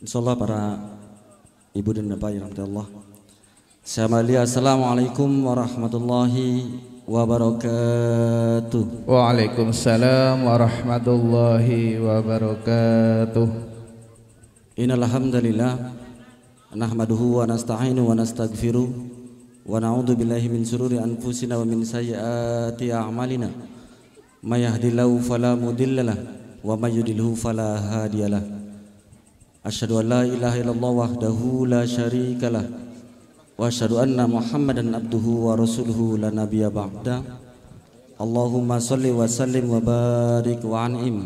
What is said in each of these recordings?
Insyaallah para ibu dan bapak yang Allah. Assalamualaikum warahmatullahi wabarakatuh. Waalaikumsalam warahmatullahi wabarakatuh. Innal hamdalillah nahmaduhu wa nasta'inu wa nastaghfiruh wa na'udzu billahi min sururi anfusina wa min sayyiati a'malina. May yahdihillahu fala mudhillalah wa may yudhlilhu fala hadiyalah. أشهد أن لا إله إلا الله وحده لا شريك له وأشهد أن محمدا عبده ورسوله لا نبي بعده اللهم صل وسلم وبارك وعنعم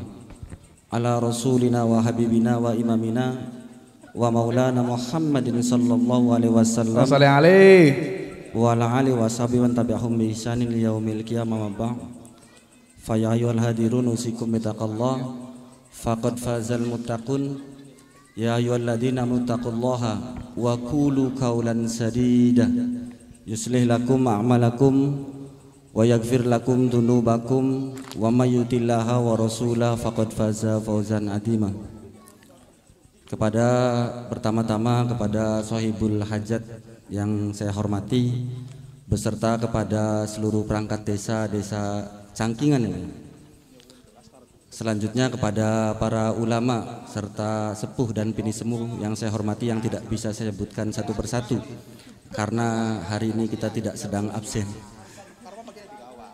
على رسولنا وحبيبنا وإمامنا ومولانا محمد صلى الله عليه وسلم صلى عليه وعلى آله وصحبه ومن تبعهم بإحسان إلى يوم القيامة ما بعد فيا أيها الهادرون أوصيكم بتقى الله فقد فاز المتقون يا أيها الذين آمنوا اتقوا الله وقولوا قولا سديدا يصلح لكم أعمالكم ويغفر لكم ذنوبكم ومن يطع الله ورسوله فقد فاز فوزا عظيما kepada pertama-tama kepada sahibul hajat yang saya hormati beserta kepada seluruh perangkat desa desa Cangkingan ini Selanjutnya kepada para ulama serta sepuh dan pini semu yang saya hormati yang tidak bisa saya sebutkan satu persatu karena hari ini kita tidak sedang absen.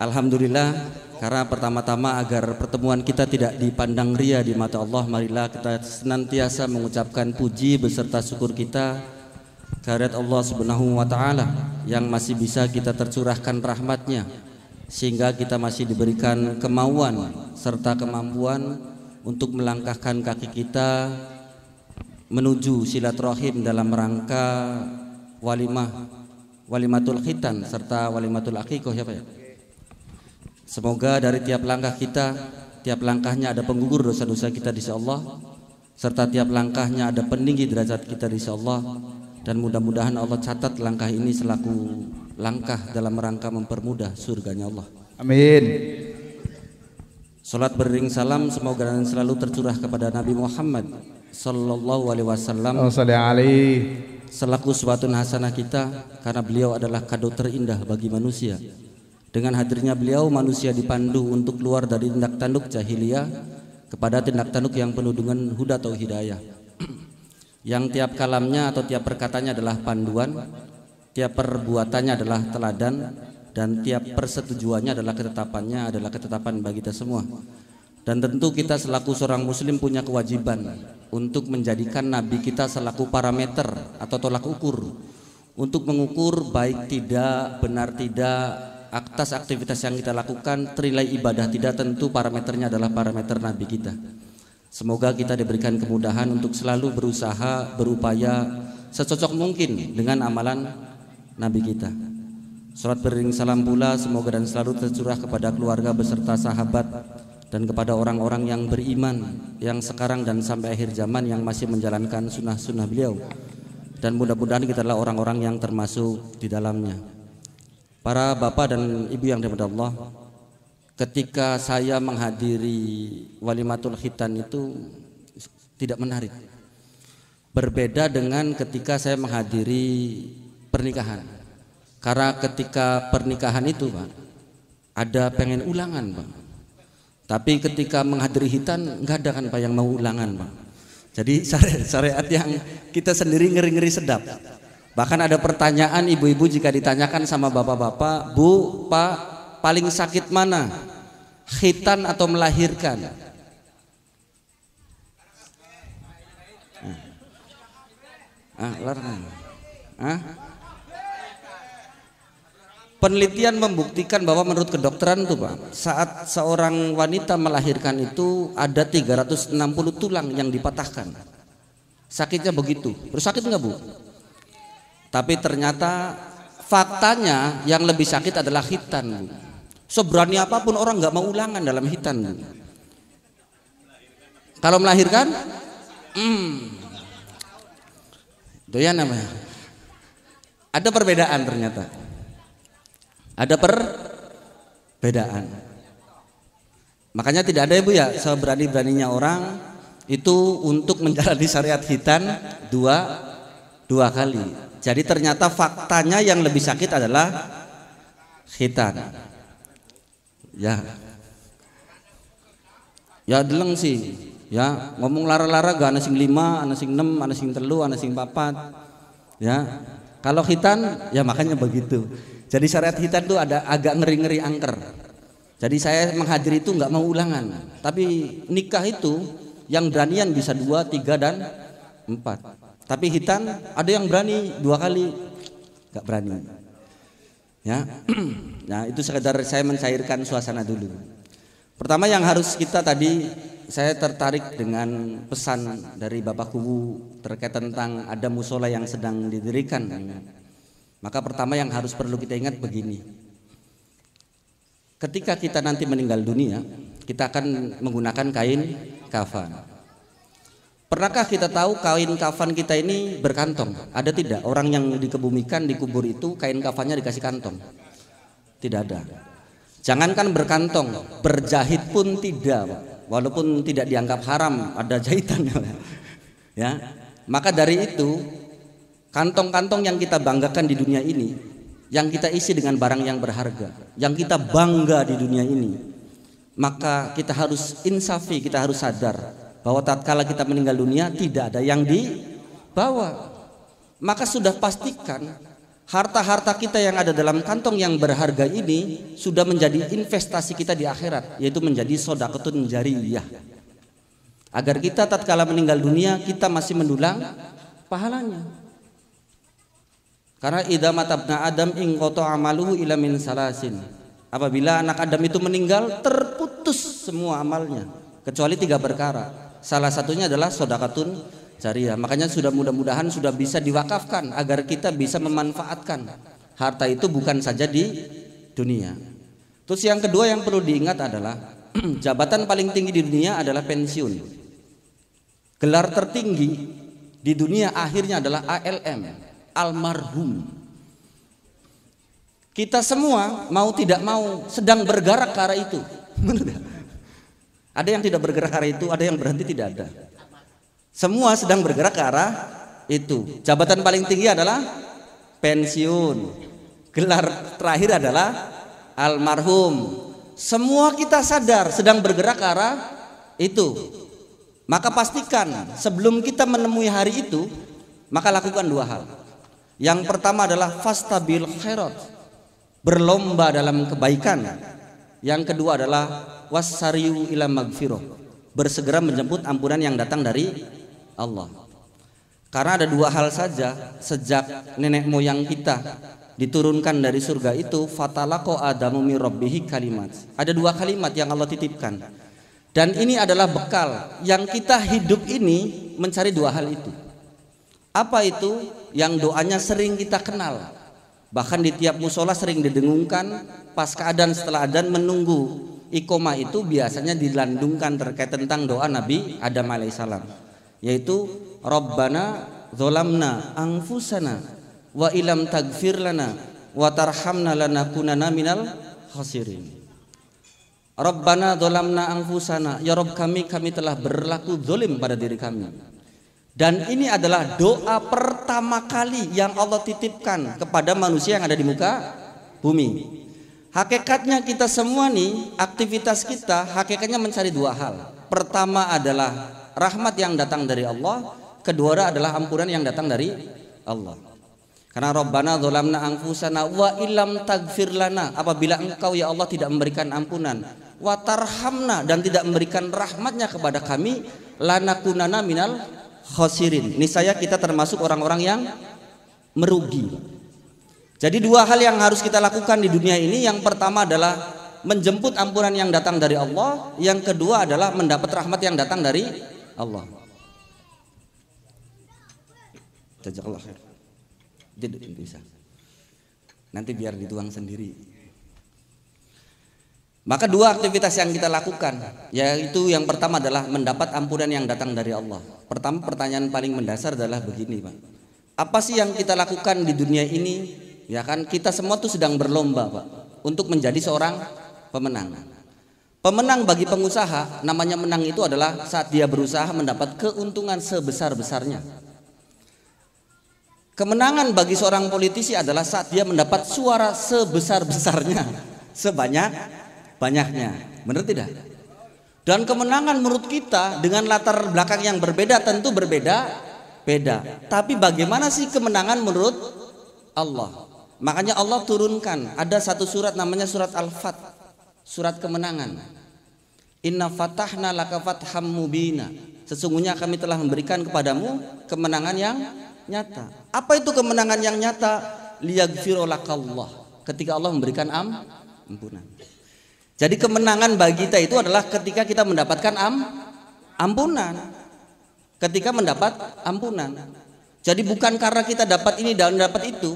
Alhamdulillah karena pertama-tama agar pertemuan kita tidak dipandang ria di mata Allah marilah kita senantiasa mengucapkan puji beserta syukur kita kehadirat Allah Subhanahu wa taala yang masih bisa kita tercurahkan rahmatnya sehingga kita masih diberikan kemauan serta kemampuan untuk melangkahkan kaki kita menuju silaturahim dalam rangka walimah walimatul khitan serta walimatul akikoh ya Pak ya. Semoga dari tiap langkah kita, tiap langkahnya ada penggugur dosa-dosa kita di Allah serta tiap langkahnya ada peninggi derajat kita di Allah dan mudah-mudahan Allah catat langkah ini selaku langkah dalam rangka mempermudah surganya Allah. Amin. Salat beriring salam semoga dan selalu tercurah kepada Nabi Muhammad sallallahu alaihi wasallam. Selaku suatu hasanah kita karena beliau adalah kado terindah bagi manusia. Dengan hadirnya beliau manusia dipandu untuk keluar dari tindak tanduk jahiliyah kepada tindak tanduk yang penuh dengan huda atau hidayah. Yang tiap kalamnya atau tiap perkatanya adalah panduan tiap perbuatannya adalah teladan dan tiap persetujuannya adalah ketetapannya adalah ketetapan bagi kita semua. Dan tentu kita selaku seorang muslim punya kewajiban untuk menjadikan nabi kita selaku parameter atau tolak ukur untuk mengukur baik tidak, benar tidak atas aktivitas yang kita lakukan, trilai ibadah tidak tentu parameternya adalah parameter nabi kita. Semoga kita diberikan kemudahan untuk selalu berusaha, berupaya secocok mungkin dengan amalan Nabi kita. Surat beriring salam pula semoga dan selalu tercurah kepada keluarga beserta sahabat dan kepada orang-orang yang beriman yang sekarang dan sampai akhir zaman yang masih menjalankan sunnah-sunnah beliau dan mudah-mudahan kita adalah orang-orang yang termasuk di dalamnya para bapak dan ibu yang dimudah Allah ketika saya menghadiri walimatul khitan itu tidak menarik berbeda dengan ketika saya menghadiri pernikahan. Karena ketika pernikahan itu, Pak, ada pengen ulangan, Pak. Tapi ketika menghadiri hitan nggak ada kan Pak yang mau ulangan, Pak. Jadi syariat, yang kita sendiri ngeri-ngeri sedap. Bahkan ada pertanyaan ibu-ibu jika ditanyakan sama bapak-bapak, "Bu, Pak, paling sakit mana? hitan atau melahirkan?" Ah, Ah? Penelitian membuktikan bahwa menurut kedokteran tuh Pak, saat seorang wanita melahirkan itu ada 360 tulang yang dipatahkan. Sakitnya begitu. Terus sakit nggak Bu? Tapi ternyata faktanya yang lebih sakit adalah hitan Bu. Seberani apapun orang nggak mau ulangan dalam hitan Kalau melahirkan, hmm, Doyan ya Ada perbedaan ternyata. Ada perbedaan. Makanya tidak ada ya ya, seberani-beraninya orang itu untuk menjalani syariat hitan dua dua kali. Jadi ternyata faktanya yang lebih sakit adalah hitan. Ya. Ya deleng sih. Ya, ngomong lara-lara gak anasing lima, anasing enam, anasing telu, anasing papat. Ya. Kalau hitan ya makanya begitu. Jadi syariat hitam itu ada agak ngeri-ngeri angker. Jadi saya menghadiri itu nggak mau ulangan. Tapi nikah itu yang beranian bisa dua, tiga dan empat. Tapi hitan ada yang berani dua kali, nggak berani. Ya, nah itu sekedar saya mencairkan suasana dulu. Pertama yang harus kita tadi saya tertarik dengan pesan dari Bapak Kubu terkait tentang ada musola yang sedang didirikan maka pertama yang harus perlu kita ingat begini. Ketika kita nanti meninggal dunia, kita akan menggunakan kain kafan. Pernahkah kita tahu kain kafan kita ini berkantong? Ada tidak orang yang dikebumikan, dikubur itu kain kafannya dikasih kantong? Tidak ada. Jangankan berkantong, berjahit pun tidak, walaupun tidak dianggap haram, ada jahitannya. Ya. Maka dari itu Kantong-kantong yang kita banggakan di dunia ini, yang kita isi dengan barang yang berharga, yang kita bangga di dunia ini, maka kita harus insafi, kita harus sadar bahwa tatkala kita meninggal dunia tidak ada yang dibawa. Maka sudah pastikan harta-harta kita yang ada dalam kantong yang berharga ini sudah menjadi investasi kita di akhirat, yaitu menjadi sodakotun jariyah. Agar kita tatkala meninggal dunia kita masih mendulang pahalanya. Karena idamat abna Adam ingkoto amaluhu ila min salasin. Apabila anak Adam itu meninggal terputus semua amalnya kecuali tiga perkara. Salah satunya adalah sodakatun jariah. Makanya sudah mudah-mudahan sudah bisa diwakafkan agar kita bisa memanfaatkan harta itu bukan saja di dunia. Terus yang kedua yang perlu diingat adalah jabatan paling tinggi di dunia adalah pensiun. Gelar tertinggi di dunia akhirnya adalah ALM almarhum. Kita semua mau tidak mau sedang bergerak ke arah itu. Ada yang tidak bergerak ke arah itu, ada yang berhenti tidak ada. Semua sedang bergerak ke arah itu. Jabatan paling tinggi adalah pensiun. Gelar terakhir adalah almarhum. Semua kita sadar sedang bergerak ke arah itu. Maka pastikan sebelum kita menemui hari itu, maka lakukan dua hal. Yang pertama adalah fastabil khairat. Berlomba dalam kebaikan. Yang kedua adalah Wasariu ila magfirah. Bersegera menjemput ampunan yang datang dari Allah. Karena ada dua hal saja sejak nenek moyang kita diturunkan dari surga itu fatalako adamu min kalimat. Ada dua kalimat yang Allah titipkan. Dan ini adalah bekal yang kita hidup ini mencari dua hal itu. Apa itu? yang doanya sering kita kenal. Bahkan di tiap musola sering didengungkan pas keadaan setelah adan menunggu. Ikoma itu biasanya dilandungkan terkait tentang doa Nabi Adam alaihissalam yaitu Rabbana zolamna angfusana wa ilam tagfir lana wa tarhamna lana kunana minal khasirin. Rabbana zolamna angfusana Ya Rob kami, kami telah berlaku zolim pada diri kami dan ini adalah doa pertama kali yang Allah titipkan kepada manusia yang ada di muka bumi. Hakikatnya kita semua nih, aktivitas kita hakikatnya mencari dua hal. Pertama adalah rahmat yang datang dari Allah, kedua adalah ampunan yang datang dari Allah. Karena Rabbana zalamna anfusana wa ilam tagfir lana apabila engkau ya Allah tidak memberikan ampunan wa tarhamna dan tidak memberikan rahmatnya kepada kami lana kunana minal khosirin. Ini saya kita termasuk orang-orang yang merugi. Jadi dua hal yang harus kita lakukan di dunia ini yang pertama adalah menjemput ampunan yang datang dari Allah, yang kedua adalah mendapat rahmat yang datang dari Allah. Jazakallah Jadi bisa. Nanti biar dituang sendiri. Maka dua aktivitas yang kita lakukan yaitu yang pertama adalah mendapat ampunan yang datang dari Allah. Pertama pertanyaan paling mendasar adalah begini, Pak. Apa sih yang kita lakukan di dunia ini? Ya kan kita semua tuh sedang berlomba, Pak, untuk menjadi seorang pemenang. Pemenang bagi pengusaha namanya menang itu adalah saat dia berusaha mendapat keuntungan sebesar-besarnya. Kemenangan bagi seorang politisi adalah saat dia mendapat suara sebesar-besarnya, sebanyak banyaknya. Benar tidak? Dan kemenangan menurut kita dengan latar belakang yang berbeda tentu berbeda beda. Tapi bagaimana sih kemenangan menurut Allah? Makanya Allah turunkan ada satu surat namanya surat Al-Fat. Surat kemenangan. Inna fatahna laka fatham mubina. Sesungguhnya kami telah memberikan kepadamu kemenangan yang nyata. Apa itu kemenangan yang nyata? Liyaghfirulakallah. Ketika Allah memberikan am, ampunan. Jadi kemenangan bagi kita itu adalah ketika kita mendapatkan am, ampunan. Ketika mendapat ampunan. Jadi bukan karena kita dapat ini dan dapat itu.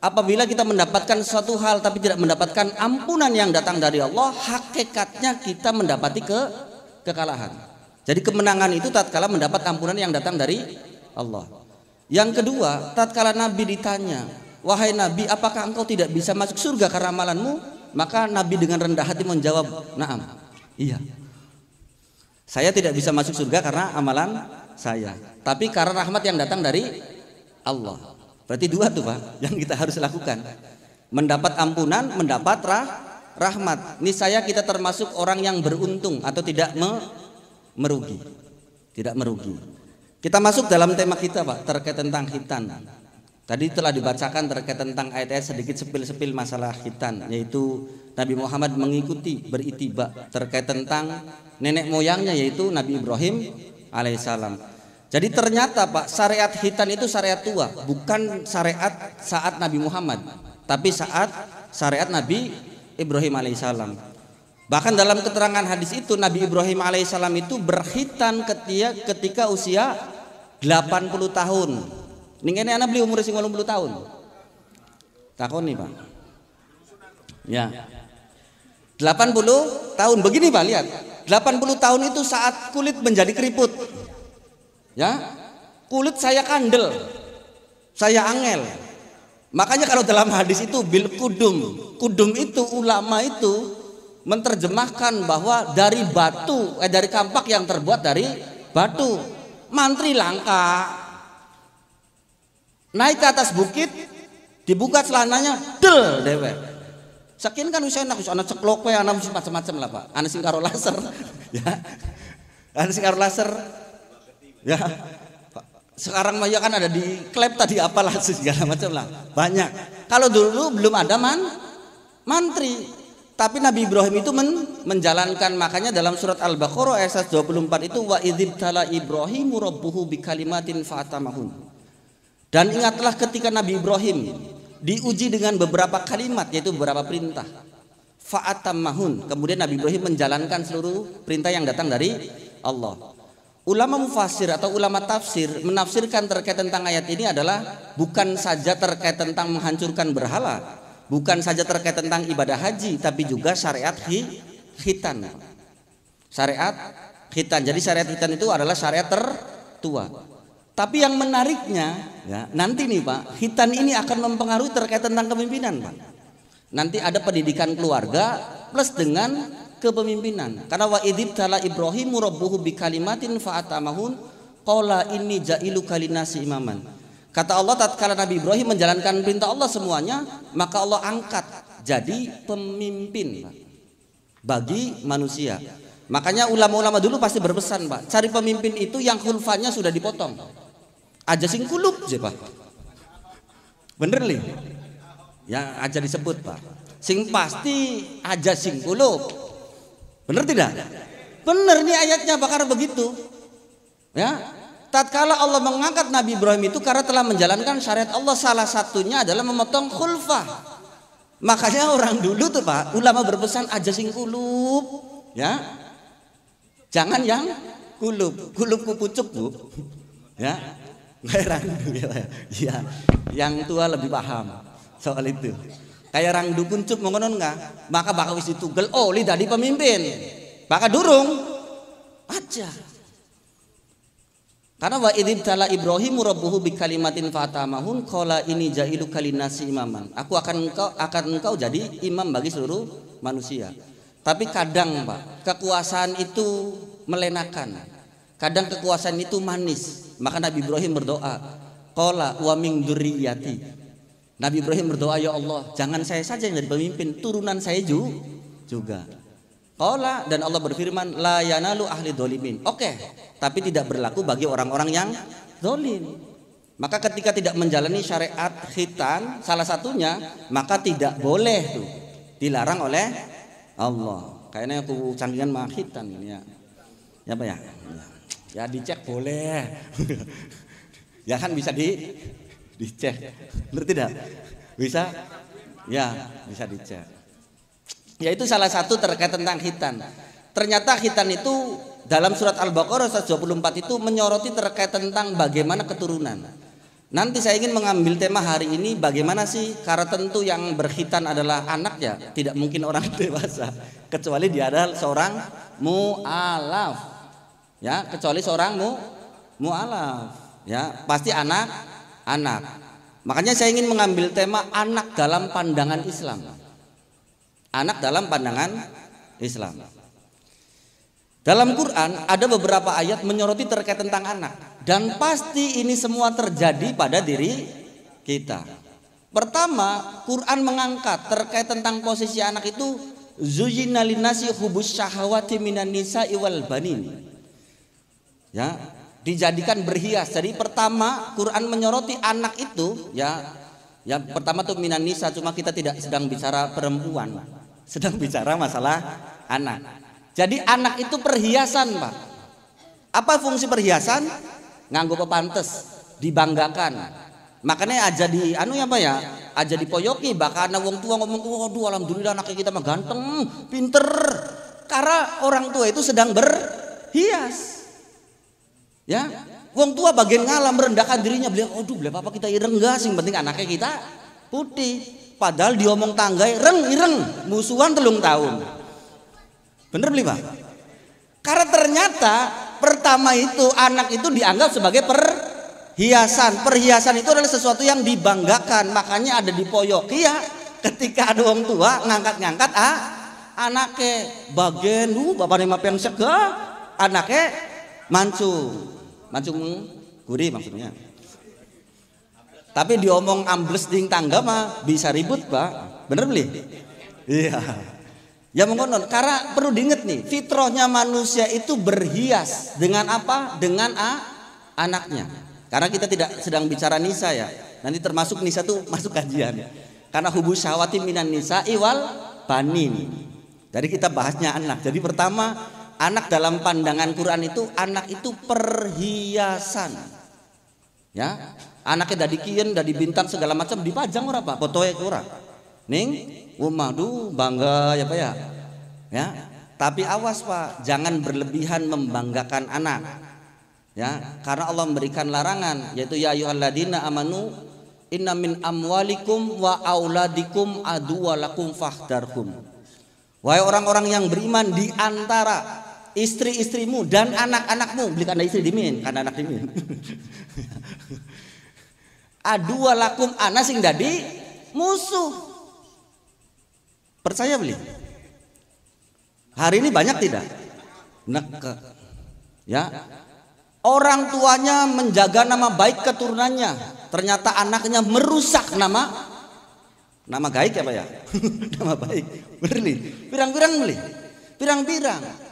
Apabila kita mendapatkan suatu hal tapi tidak mendapatkan ampunan yang datang dari Allah, hakikatnya kita mendapati ke kekalahan. Jadi kemenangan itu tatkala mendapat ampunan yang datang dari Allah. Yang kedua, tatkala Nabi ditanya, "Wahai Nabi, apakah engkau tidak bisa masuk surga karena amalanmu?" Maka Nabi dengan rendah hati menjawab, "Na'am." Iya. Saya tidak bisa masuk surga karena amalan saya, tapi karena rahmat yang datang dari Allah. Berarti dua tuh, Pak, yang kita harus lakukan. Mendapat ampunan, mendapat rah rahmat. Ini saya kita termasuk orang yang beruntung atau tidak me merugi. Tidak merugi. Kita masuk dalam tema kita, Pak, terkait tentang hitan. Tadi telah dibacakan terkait tentang ayat-ayat sedikit sepil-sepil masalah khitan yaitu Nabi Muhammad mengikuti beritiba terkait tentang nenek moyangnya yaitu Nabi Ibrahim alaihissalam. Jadi ternyata Pak syariat khitan itu syariat tua, bukan syariat saat Nabi Muhammad, tapi saat syariat Nabi Ibrahim alaihissalam. Bahkan dalam keterangan hadis itu Nabi Ibrahim alaihissalam itu berkhitan ketika ketika usia 80 tahun. Ning kene anak beli umur sing 80 tahun. Takon nih, Pak. Ya. 80 tahun. Begini, Pak, lihat. 80 tahun itu saat kulit menjadi keriput. Ya. Kulit saya kandel. Saya angel. Makanya kalau dalam hadis itu bil kudum, kudum itu ulama itu menerjemahkan bahwa dari batu eh dari kampak yang terbuat dari batu. Mantri langka, Naik ke atas bukit, dibuka celananya, del dewe. Sakin kan usaha anak anak ceklok we anak macam-macam lah Pak. Anak sing karo laser. ya. Anak sing karo laser. Ya. Sekarang mah kan ada di klep tadi apalah segala macam lah. Banyak. Kalau dulu belum ada man mantri. Tapi Nabi Ibrahim itu men, menjalankan makanya dalam surat Al-Baqarah ayat 24 itu wa idzibtala Ibrahimu rabbuhu bikalimatin fa'atamahun. Dan ingatlah ketika Nabi Ibrahim diuji dengan beberapa kalimat yaitu beberapa perintah. mahun. Kemudian Nabi Ibrahim menjalankan seluruh perintah yang datang dari Allah. Ulama mufasir atau ulama tafsir menafsirkan terkait tentang ayat ini adalah bukan saja terkait tentang menghancurkan berhala, bukan saja terkait tentang ibadah haji, tapi juga syariat hi, khitan. Syariat khitan. Jadi syariat khitan itu adalah syariat tertua. Tapi yang menariknya, ya, nanti nih Pak, hitan ini akan mempengaruhi terkait tentang kepemimpinan Pak. Nanti ada pendidikan keluarga plus dengan kepemimpinan. Karena wa idib tala Ibrahim murabbuhu bi kalimatin fa'atamahun qala inni ja'ilu kalinasi imaman. Kata Allah tatkala Nabi Ibrahim menjalankan perintah Allah semuanya, maka Allah angkat jadi pemimpin bagi manusia. Makanya ulama-ulama dulu pasti berpesan, Pak, cari pemimpin itu yang khulfanya sudah dipotong aja sing kulub je pak bener li ya aja disebut pak sing pasti aja sing kulub bener tidak bener nih ayatnya bakar begitu ya tatkala Allah mengangkat Nabi Ibrahim itu karena telah menjalankan syariat Allah salah satunya adalah memotong khulfah makanya orang dulu tuh pak ulama berpesan aja sing kulub ya jangan yang kulub kulub kupucuk bu ya Rangdu gitu. ya. Yang tua lebih paham soal itu. Kayak orang dukun cuk mengonon enggak? Maka bakal wis ditugel oli oh, pemimpin. Maka durung aja. Karena wa idib tala Ibrahimu rabbuhu bi kalimatin fatamahun qala ini jailu kalinasi imaman. Aku akan engkau akan engkau jadi imam bagi seluruh manusia. Tapi kadang Pak, kekuasaan itu melenakan. Kadang kekuasaan itu manis. Maka Nabi Ibrahim berdoa, kola wa ming duriyati. Nabi Ibrahim berdoa, "Ya Allah, jangan saya saja yang jadi pemimpin, turunan saya juga." kola dan Allah berfirman, "La yanalu ahli dolimin." Oke, tapi tidak berlaku bagi orang-orang yang dolim. Maka ketika tidak menjalani syariat hitan salah satunya, maka tidak boleh tuh. Dilarang oleh Allah. Kayaknya aku canggihan mah khitan ini ya. Ya apa ya? ya. Ya dicek boleh. ya kan bisa di dicek. Benar tidak? Bisa? Ya, bisa dicek. Ya itu salah satu terkait tentang hitan. Ternyata hitan itu dalam surat Al-Baqarah 124 itu menyoroti terkait tentang bagaimana keturunan. Nanti saya ingin mengambil tema hari ini bagaimana sih karena tentu yang berkhitan adalah anak ya, tidak mungkin orang dewasa kecuali dia adalah seorang mualaf ya kecuali seorang mu mualaf ya pasti anak anak makanya saya ingin mengambil tema anak dalam pandangan Islam anak dalam pandangan Islam dalam Quran ada beberapa ayat menyoroti terkait tentang anak dan pasti ini semua terjadi pada diri kita pertama Quran mengangkat terkait tentang posisi anak itu zuyina linasi hubus syahwati minan nisa iwal banin ya dijadikan berhias. Jadi pertama Quran menyoroti anak itu ya yang pertama tuh minan nisa cuma kita tidak sedang bicara perempuan, sedang bicara masalah anak. Jadi anak itu perhiasan, Pak. Apa fungsi perhiasan? Nganggo pepantes, dibanggakan. Makanya aja di anu ya Pak ya, aja di poyoki bahkan wong tua ngomong, "Waduh, alhamdulillah anaknya kita mah ganteng, pinter." Karena orang tua itu sedang berhias. Ya, wong tua bagian ngalah merendahkan dirinya beliau, oh beliau apa kita ireng enggak sih, penting anaknya kita putih. Padahal diomong tanggai reng ireng musuhan telung tahun. Bener beli pak? Karena ternyata pertama itu anak itu dianggap sebagai perhiasan. Perhiasan itu adalah sesuatu yang dibanggakan. Makanya ada di Iya, ketika ada orang tua ngangkat-ngangkat ah, anaknya bagian lu uh, bapak yang mapen anaknya mancu. Mancung gurih maksudnya. Tapi diomong ambles di tangga mah bisa ribut, Pak. Bener beli? Iya. Ya mengkonon karena perlu diinget nih, fitrohnya manusia itu berhias dengan apa? Dengan a, anaknya. Karena kita tidak sedang bicara nisa ya. Nanti termasuk nisa tuh masuk kajian. Karena hubus syawati minan nisa iwal banin. Jadi kita bahasnya anak. Jadi pertama anak dalam pandangan Quran itu anak itu perhiasan. Ya. Anaknya dari kian, dari bintang segala macam dipajang orang Pak, fotonya ya Ning rumah bangga ya Pak ya. Ya. Tapi awas Pak, jangan berlebihan membanggakan anak. Ya, karena Allah memberikan larangan yaitu ya ayyuhalladzina amanu inna min amwalikum wa auladikum aduwalakum fahdarkum Wahai orang-orang yang beriman di antara istri-istrimu dan anak-anakmu belikan istri dimin karena anak dimin adua lakum anak sing dadi musuh percaya beli hari ini banyak tidak neke ya orang tuanya menjaga nama baik keturunannya ternyata anaknya merusak nama nama baik ya pak ya nama baik berli pirang-pirang beli pirang-pirang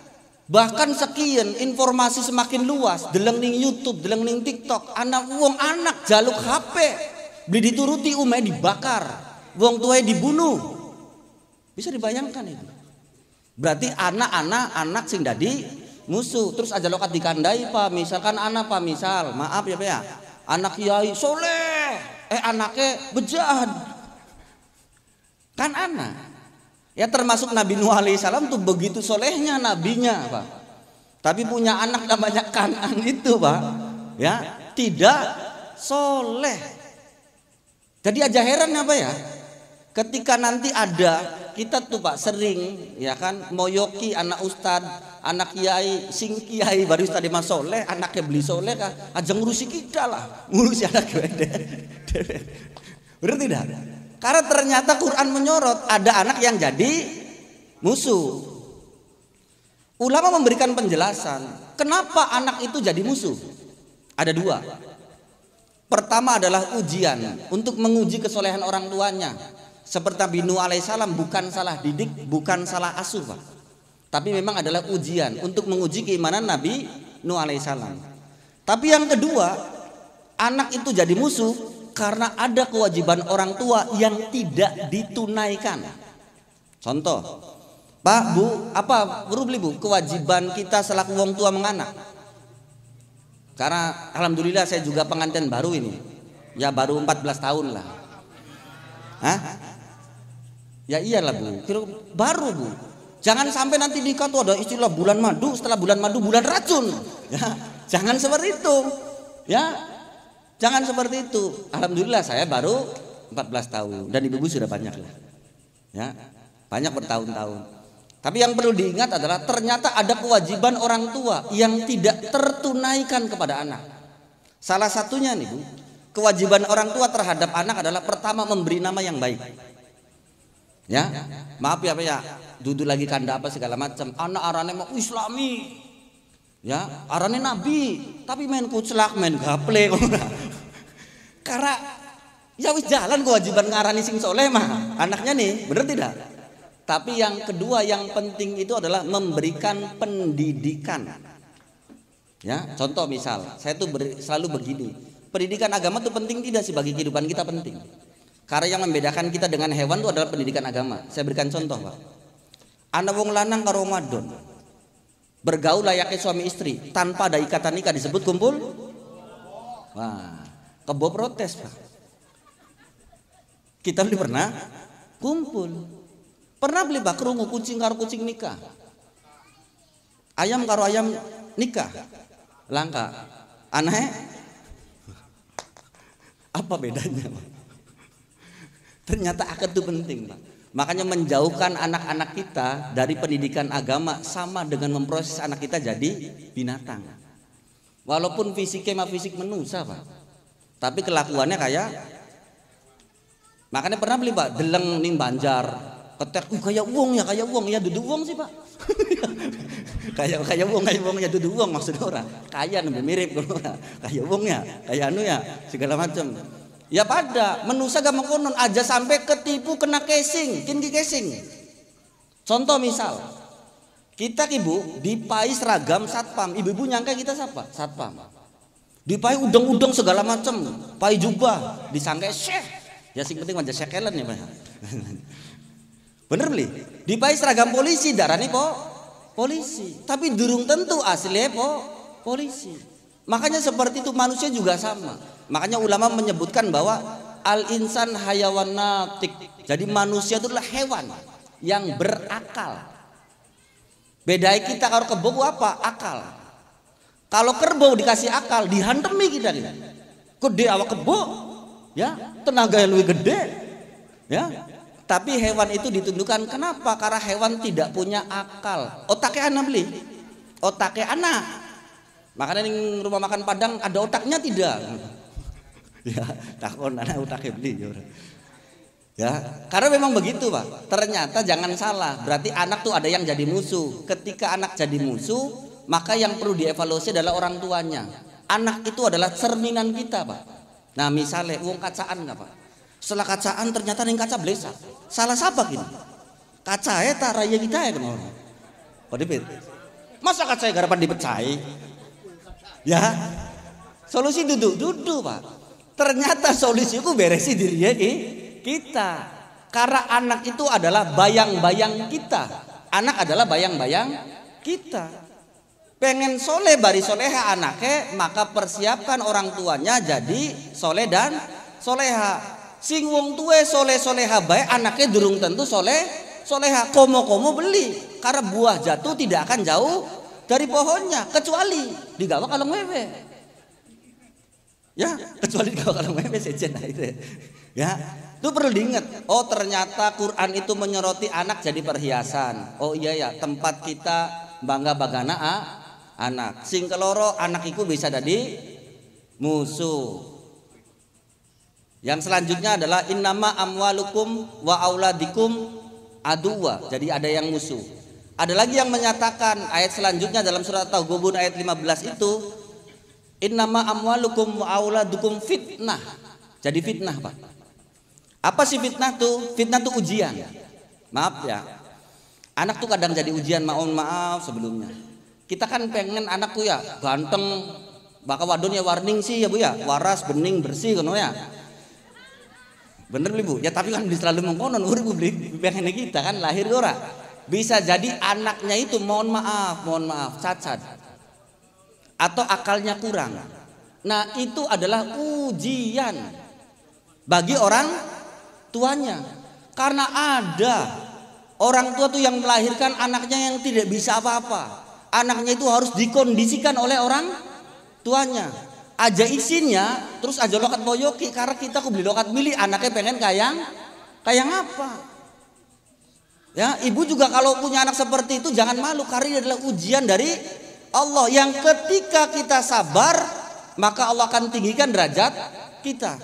Bahkan sekian informasi semakin luas, deleng ning YouTube, deleng ning TikTok, anak wong anak jaluk HP, beli dituruti umai dibakar, wong tuai dibunuh. Bisa dibayangkan itu. Berarti anak-anak anak sing dadi musuh, terus aja lokat dikandai Pak, misalkan anak Pak misal, maaf ya Pak ya. Anak kiai soleh, eh anaknya bejat. Kan anak. Ya termasuk Nabi Nuh alaihissalam tuh begitu solehnya nabinya, Pak. Tapi punya anak dan banyak Kanan itu, Pak. Ya, tidak soleh. Jadi aja heran apa ya, ya? Ketika nanti ada kita tuh Pak sering ya kan moyoki anak ustad, anak kiai, sing kiai baru tadi mas soleh, anaknya beli soleh kah? Aja ngurusi kita lah, ngurusi anak kita. Berarti tidak karena ternyata Quran menyorot ada anak yang jadi musuh. Ulama memberikan penjelasan kenapa anak itu jadi musuh. Ada dua. Pertama adalah ujian untuk menguji kesolehan orang tuanya. Seperti Nabi Nuh alaihissalam bukan salah didik, bukan salah asuh, Tapi memang adalah ujian untuk menguji keimanan Nabi Nuh alaihissalam. Tapi yang kedua, anak itu jadi musuh karena ada kewajiban orang tua yang tidak ditunaikan. Contoh, Pak, Bu, apa guru beli Bu? Kewajiban kita selaku wong tua menganak. Karena alhamdulillah saya juga pengantin baru ini. Ya baru 14 tahun lah. Hah? Ya iyalah Bu, baru Bu. Jangan sampai nanti nikah tuh ada istilah bulan madu, setelah bulan madu bulan racun. Ya, jangan seperti itu. Ya, Jangan seperti itu. Alhamdulillah saya baru 14 tahun dan ibu-ibu sudah banyak lah. Ya, banyak bertahun-tahun. Tapi yang perlu diingat adalah ternyata ada kewajiban orang tua yang tidak tertunaikan kepada anak. Salah satunya nih Bu, kewajiban orang tua terhadap anak adalah pertama memberi nama yang baik. Ya, maaf ya Pak ya, duduk lagi kanda apa segala macam. Anak arane mau Islami, ya arane nabi tapi main kucelak main gaple Karena ya wis jalan kewajiban ngarani sing soleh mah anaknya nih, bener tidak? Tapi yang kedua yang penting itu adalah memberikan pendidikan. Ya, contoh misal, saya tuh ber, selalu begini. Pendidikan agama tuh penting tidak sih bagi kehidupan kita penting. Karena yang membedakan kita dengan hewan itu adalah pendidikan agama. Saya berikan contoh, Pak. anda wong lanang karo wadon. Bergaul layaknya suami istri tanpa ada ikatan nikah disebut kumpul. Wah, Kebo protes pak. Kita beli pernah kumpul. Pernah beli pak kerungu kucing karo kucing nikah. Ayam karo ayam nikah. Langka. Aneh. Apa bedanya pak? Ternyata akad itu penting pak. Makanya menjauhkan anak-anak kita dari pendidikan agama sama dengan memproses anak kita jadi binatang. Walaupun fisiknya mah fisik menusa Pak tapi kelakuannya kayak makanya pernah beli pak deleng nih banjar ketek uh, kayak uang ya kayak uang ya duduk uang sih pak kayak kayak uang kayak uang ya duduk uang maksud orang kaya lebih mirip kayak uang ya kayak anu ya segala macam ya pada menusa gampang konon aja sampai ketipu kena casing kini casing contoh misal kita ibu dipai seragam satpam ibu-ibu nyangka kita siapa satpam dipai udang-udang segala macam pai juga, disangkai syekh ya sing penting manja sekelan ya pak bener beli dipai seragam polisi darah nih po polisi tapi durung tentu ya po polisi makanya seperti itu manusia juga sama makanya ulama menyebutkan bahwa al insan hayawan natik jadi manusia itu adalah hewan yang berakal bedai kita kalau kebo apa akal kalau kerbau dikasih akal, dihantemi kita kita. Gitu. Gede awak kebo, ya tenaga yang lebih gede, ya. Tapi hewan itu ditundukkan kenapa? Karena hewan tidak punya akal. Otaknya anak beli, otaknya anak. Makanya di rumah makan Padang ada otaknya tidak. Ya, takon anak otaknya beli. Ya. ya, karena memang begitu, Pak. Ternyata jangan salah, berarti anak tuh ada yang jadi musuh. Ketika anak jadi musuh, maka yang perlu dievaluasi adalah orang tuanya. Anak itu adalah cerminan kita, Pak. Nah, misalnya uang kacaan nggak, Pak? Setelah kacaan ternyata ning kaca blesa. Salah siapa gini? Kaca eta raya kita ya kan Kode oh, Kodipit. Masa kaca garapan dipercaya? Ya. Solusi duduk, duduk, Pak. Ternyata solusi itu beresi ya, eh, kita. Karena anak itu adalah bayang-bayang kita. Anak adalah bayang-bayang kita pengen soleh bari soleha anaknya maka persiapkan orang tuanya jadi soleh dan soleha sing wong tuwe soleh soleha baik anaknya durung tentu soleh soleha komo komo beli karena buah jatuh tidak akan jauh dari pohonnya kecuali digawa kalau wewe ya kecuali digawa kalau wewe sejen itu ya itu perlu diingat oh ternyata Quran itu menyoroti anak jadi perhiasan oh iya ya tempat kita bangga bagana ah, anak sing keloro anak itu bisa jadi musuh yang selanjutnya adalah innama amwalukum wa auladikum adua. jadi ada yang musuh ada lagi yang menyatakan ayat selanjutnya dalam surat Taubah ayat 15 itu innama amwalukum wa auladukum fitnah jadi fitnah Pak apa sih fitnah tuh fitnah tuh ujian maaf ya anak tuh kadang jadi ujian maaf maaf sebelumnya kita kan pengen anakku ya ganteng, bakal wadon ya warning sih ya bu ya, waras, bening, bersih kan ya. Bener beli bu, ya tapi kan selalu mengkonon, urip beli pengennya kita kan lahir ora. Bisa jadi anaknya itu mohon maaf, mohon maaf, cacat atau akalnya kurang. Nah itu adalah ujian bagi orang tuanya karena ada orang tua tuh yang melahirkan anaknya yang tidak bisa apa-apa Anaknya itu harus dikondisikan oleh orang tuanya. Aja isinya, terus aja lokat boyoki. Karena kita aku beli lokat milih, anaknya pengen kayang, kayang apa? Ya, ibu juga kalau punya anak seperti itu jangan malu karena ini adalah ujian dari Allah yang ketika kita sabar maka Allah akan tinggikan derajat kita.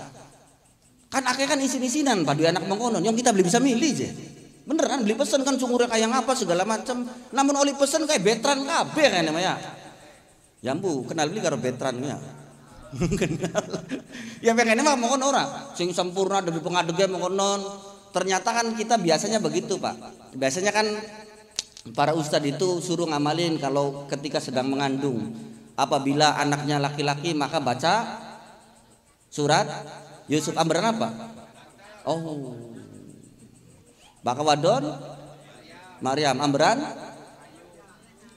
Kan akhirnya kan isin-isinan padu anak mengkonon yang kita beli bisa milih je. Beneran beli pesen kan sungguhnya kayak apa segala macam. Namun oli pesen kayak betran kabeh kan namanya. Ya bu, kenal beli karo betrannya. kenal. ya pengennya mah mau orang, sing sempurna demi pengadege mau non. Ternyata kan kita biasanya begitu, Pak. Biasanya kan para ustadz itu suruh ngamalin kalau ketika sedang mengandung. Apabila anaknya laki-laki maka baca surat Yusuf Amran apa? Oh, maka wadon Maryam Amran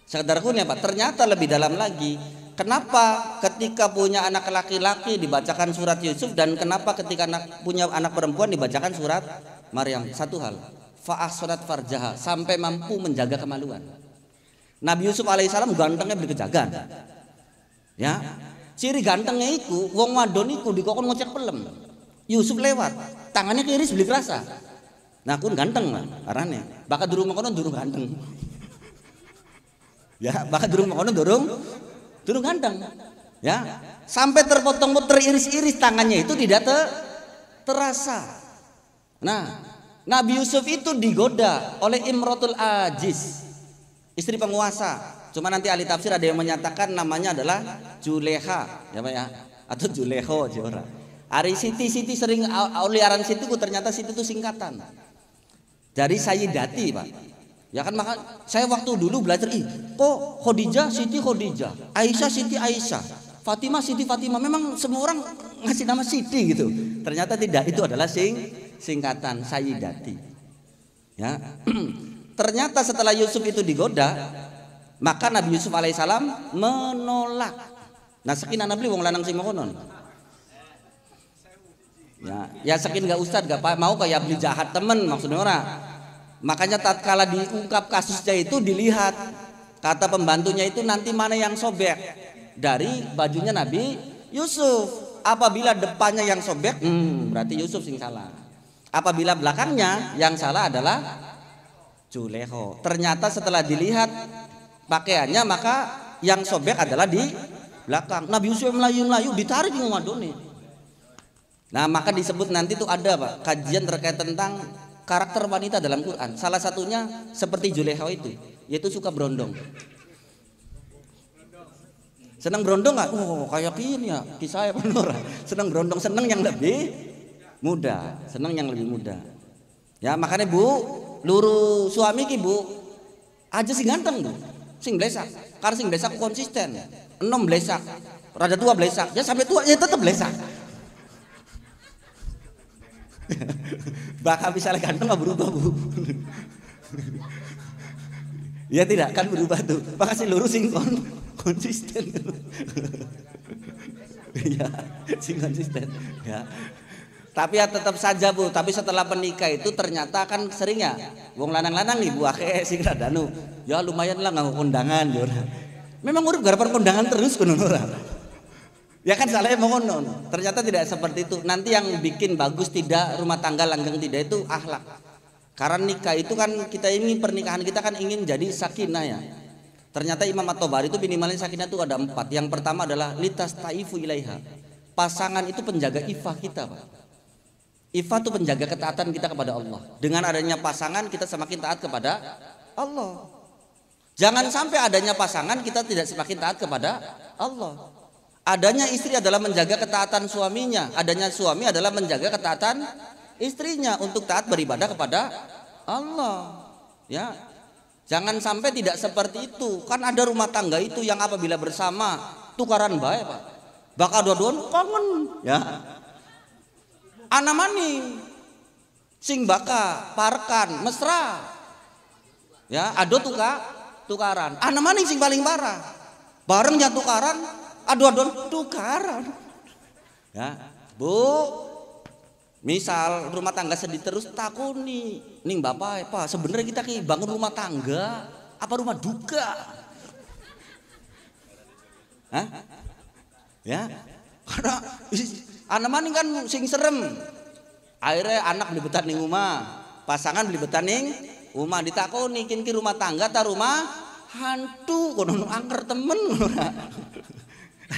Sekedar kunya Pak Ternyata lebih dalam lagi Kenapa ketika punya anak laki-laki dibacakan surat Yusuf dan kenapa ketika anak, punya anak perempuan dibacakan surat Maryam? Satu hal, surat farjaha sampai mampu menjaga kemaluan. Nabi Yusuf alaihissalam gantengnya beli Ya, ciri gantengnya itu, wong wadon di dikokon ngocek pelem. Yusuf lewat, tangannya kiris beli kerasa Nah, aku ganteng lah arane. Bakal durung makono durung ganteng. ya, bakal durung makono durung durung ganteng. Ya, sampai terpotong teriris-iris tangannya itu tidak te terasa. Nah, Nabi Yusuf itu digoda oleh Imrotul Ajis, istri penguasa. Cuma nanti ahli tafsir ada yang menyatakan namanya adalah Juleha, ya Pak ya, atau Juleho Jora. Ari Siti Siti sering auliaran Siti ternyata Siti itu singkatan dari Sayyidati pak ya kan maka saya waktu dulu belajar ih kok Khadijah Siti Khadijah Aisyah Siti Aisyah Fatimah Siti Fatimah memang semua orang ngasih nama Siti gitu ternyata tidak itu adalah sing singkatan Sayyidati ya ternyata setelah Yusuf itu digoda maka Nabi Yusuf alaihissalam menolak nah sekinan Nabi wong lanang sing Ya, ya sakin gak ustad gak mau kayak beli jahat temen maksudnya orang. Makanya tatkala diungkap kasusnya itu dilihat kata pembantunya itu nanti mana yang sobek dari bajunya Nabi Yusuf. Apabila depannya yang sobek, hmm, berarti Yusuf sing salah. Apabila belakangnya yang salah adalah Juleho. Ternyata setelah dilihat pakaiannya maka yang sobek adalah di belakang. Nabi Yusuf melayu layu ditarik ngomadoni. Madone. Nah, maka disebut nanti tuh ada Pak, kajian terkait tentang karakter wanita dalam Quran. Salah satunya seperti Juleha itu, yaitu suka berondong. Senang berondong nggak? Oh, kayak gini ya, kisah ya Nora. Senang berondong, senang yang lebih muda, senang yang lebih muda. Ya, makanya Bu, luru suami ki Bu, aja sih ganteng Bu. Sing blesak, karena sing blesak konsisten. Enom blesak, raja tua blesak, ya sampai tua ya tetap blesak. Bakal bisa ganteng nggak berubah bu. ya tidak kan berubah tuh. makasih lurus singkong konsisten. ya sing konsisten. Ya. Tapi ya tetap saja bu, tapi setelah menikah itu ternyata kan sering ya, wong lanang-lanang nih bu akeh sing danu Ya lumayan lah nggak kondangan, ya. Memang urip garapan kondangan terus kono orang. Ya kan salahnya mau ngono. Ternyata tidak seperti itu. Nanti yang bikin bagus tidak rumah tangga langgeng tidak itu akhlak. Karena nikah itu kan kita ingin pernikahan kita kan ingin jadi sakinah ya. Ternyata Imam At-Tabari itu minimalnya sakinah itu ada empat. Yang pertama adalah litas taifu ilaiha. Pasangan itu penjaga ifah kita, Pak. Ifah itu penjaga ketaatan kita kepada Allah. Dengan adanya pasangan kita semakin taat kepada Allah. Jangan sampai adanya pasangan kita tidak semakin taat kepada Allah. Adanya istri adalah menjaga ketaatan suaminya, adanya suami adalah menjaga ketaatan istrinya untuk taat beribadah kepada Allah. Ya. Jangan sampai tidak seperti itu. Kan ada rumah tangga itu yang apabila bersama tukaran baik, Pak. Bakal dua-duan kangen, ya. Anamani sing baka parkan mesra. Ya, ada tukar, tukaran. Anamani sing paling parah. Barengnya tukaran aduh aduan tukaran. Ya, Bu, misal rumah tangga sedih terus takuni. nih Bapak, Pak, sebenarnya kita ki bangun rumah tangga apa rumah duka? Hah? Ya. Karena anak maning kan sing serem. Akhirnya anak belibetan ning rumah, pasangan belibetan ning rumah ditakoni kin ki rumah tangga ta rumah hantu kono angker temen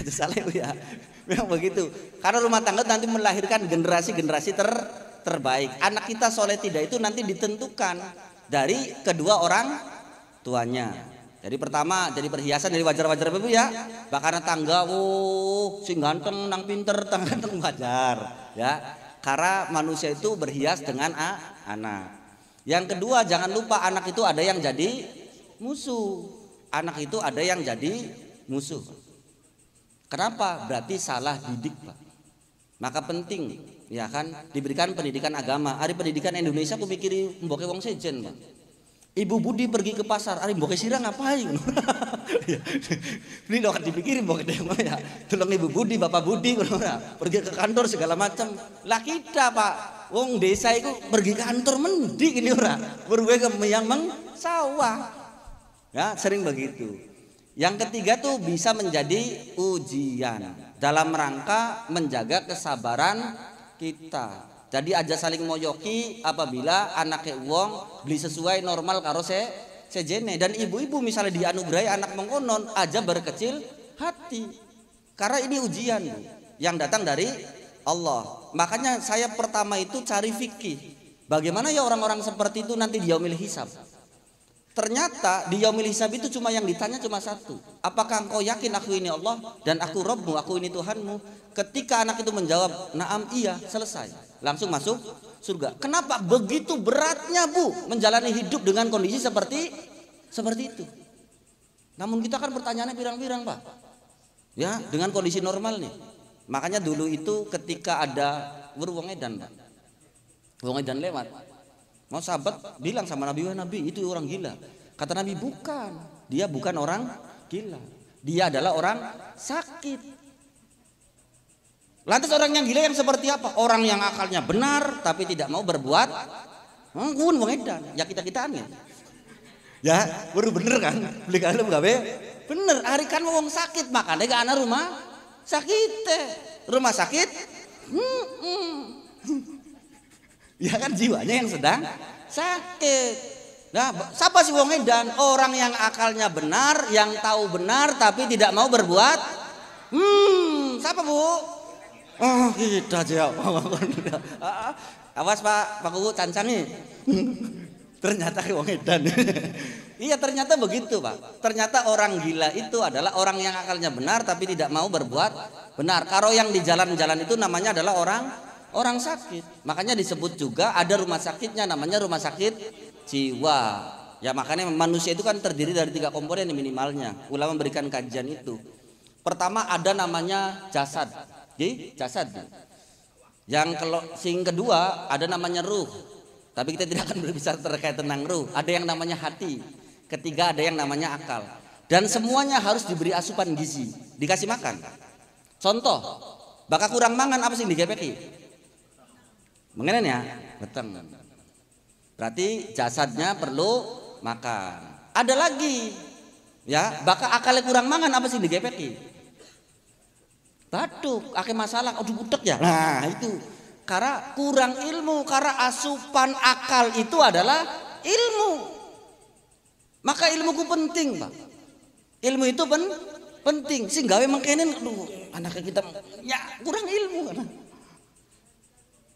salah Saleh ya, ya. Memang begitu. Karena rumah tangga nanti melahirkan generasi-generasi ter terbaik. Anak kita soleh tidak itu nanti ditentukan dari kedua orang tuanya. Jadi pertama jadi perhiasan dari wajar-wajar ibu ya. Bahkan tangga, oh, si ganteng, nang pinter, tangan ganteng wajar ya. Karena manusia itu berhias dengan a, anak. Yang kedua jangan lupa anak itu ada yang jadi musuh. Anak itu ada yang jadi musuh. Kenapa? Berarti salah didik, Pak. Maka penting, ya kan, diberikan pendidikan agama. Hari pendidikan Indonesia aku pikir mboke wong sejen, Pak. Ibu Budi pergi ke pasar, hari mboke sira ngapain? Ini dokter dipikirin mboke demo ya. Tolong Ibu Budi, Bapak Budi, ya. pergi ke kantor segala macam. Lah kita, Pak, wong desa itu pergi ke kantor mendik ini ora. Berwe ke yang meng sawah. Ya, sering begitu. Yang ketiga tuh bisa menjadi ujian dalam rangka menjaga kesabaran kita. Jadi aja saling moyoki apabila anaknya uang beli sesuai normal karo se sejene dan ibu-ibu misalnya dianugerahi anak mengonon aja berkecil hati karena ini ujian yang datang dari Allah. Makanya saya pertama itu cari fikih. Bagaimana ya orang-orang seperti itu nanti dia diaumil hisab? Ternyata di yaumil hisab itu cuma yang ditanya cuma satu. Apakah engkau yakin aku ini Allah dan aku Robmu, aku ini Tuhanmu? Ketika anak itu menjawab, naam iya, selesai. Langsung masuk surga. Kenapa begitu beratnya bu menjalani hidup dengan kondisi seperti seperti itu? Namun kita kan pertanyaannya pirang-pirang pak. Ya dengan kondisi normal nih. Makanya dulu itu ketika ada beruang edan pak. Beruang edan lewat Mau sahabat bilang sama Nabi, wah Nabi itu orang gila. Kata Nabi bukan, dia bukan orang gila. Dia adalah orang sakit. Lantas orang yang gila yang seperti apa? Orang yang akalnya benar tapi tidak mau berbuat. Ngkun wong edan, ya kita kita ya. Ya, baru bener kan? Beli kalem be, Bener, hari kan wong sakit makanya gak ana rumah sakit Rumah sakit? Ya kan jiwanya yang sedang sakit. Nah, siapa sih wong edan? Orang yang akalnya benar, yang tahu benar tapi tidak mau berbuat. Hmm, siapa Bu? Oh, kita aja. Ya. Ah, ah. Awas Pak, Pak Kuku nih. ternyata wong edan. iya, ternyata begitu, Pak. Ternyata orang gila itu adalah orang yang akalnya benar tapi tidak mau berbuat benar. Karo yang di jalan-jalan itu namanya adalah orang orang sakit. Makanya disebut juga ada rumah sakitnya namanya rumah sakit jiwa. Ya makanya manusia itu kan terdiri dari tiga komponen minimalnya. Ulama memberikan kajian itu. Pertama ada namanya jasad. Jadi jasad. Yang kalau sing kedua ada namanya ruh. Tapi kita tidak akan berbicara terkait tentang ruh. Ada yang namanya hati. Ketiga ada yang namanya akal. Dan semuanya harus diberi asupan gizi, dikasih makan. Contoh, bakal kurang mangan apa sih di GPK? Mengenai ya? Beteng. Berarti jasadnya perlu makan. Ada lagi. Ya, bakal akalnya kurang mangan apa sih digepeki? Batuk, akhir masalah, aduh butek ya. Nah, itu. Karena kurang ilmu, karena asupan akal itu adalah ilmu. Maka ilmu ilmuku penting, Pak. Ilmu itu pen penting. Sehingga memang mengkenin aduh, anaknya kita ya kurang ilmu. Karena.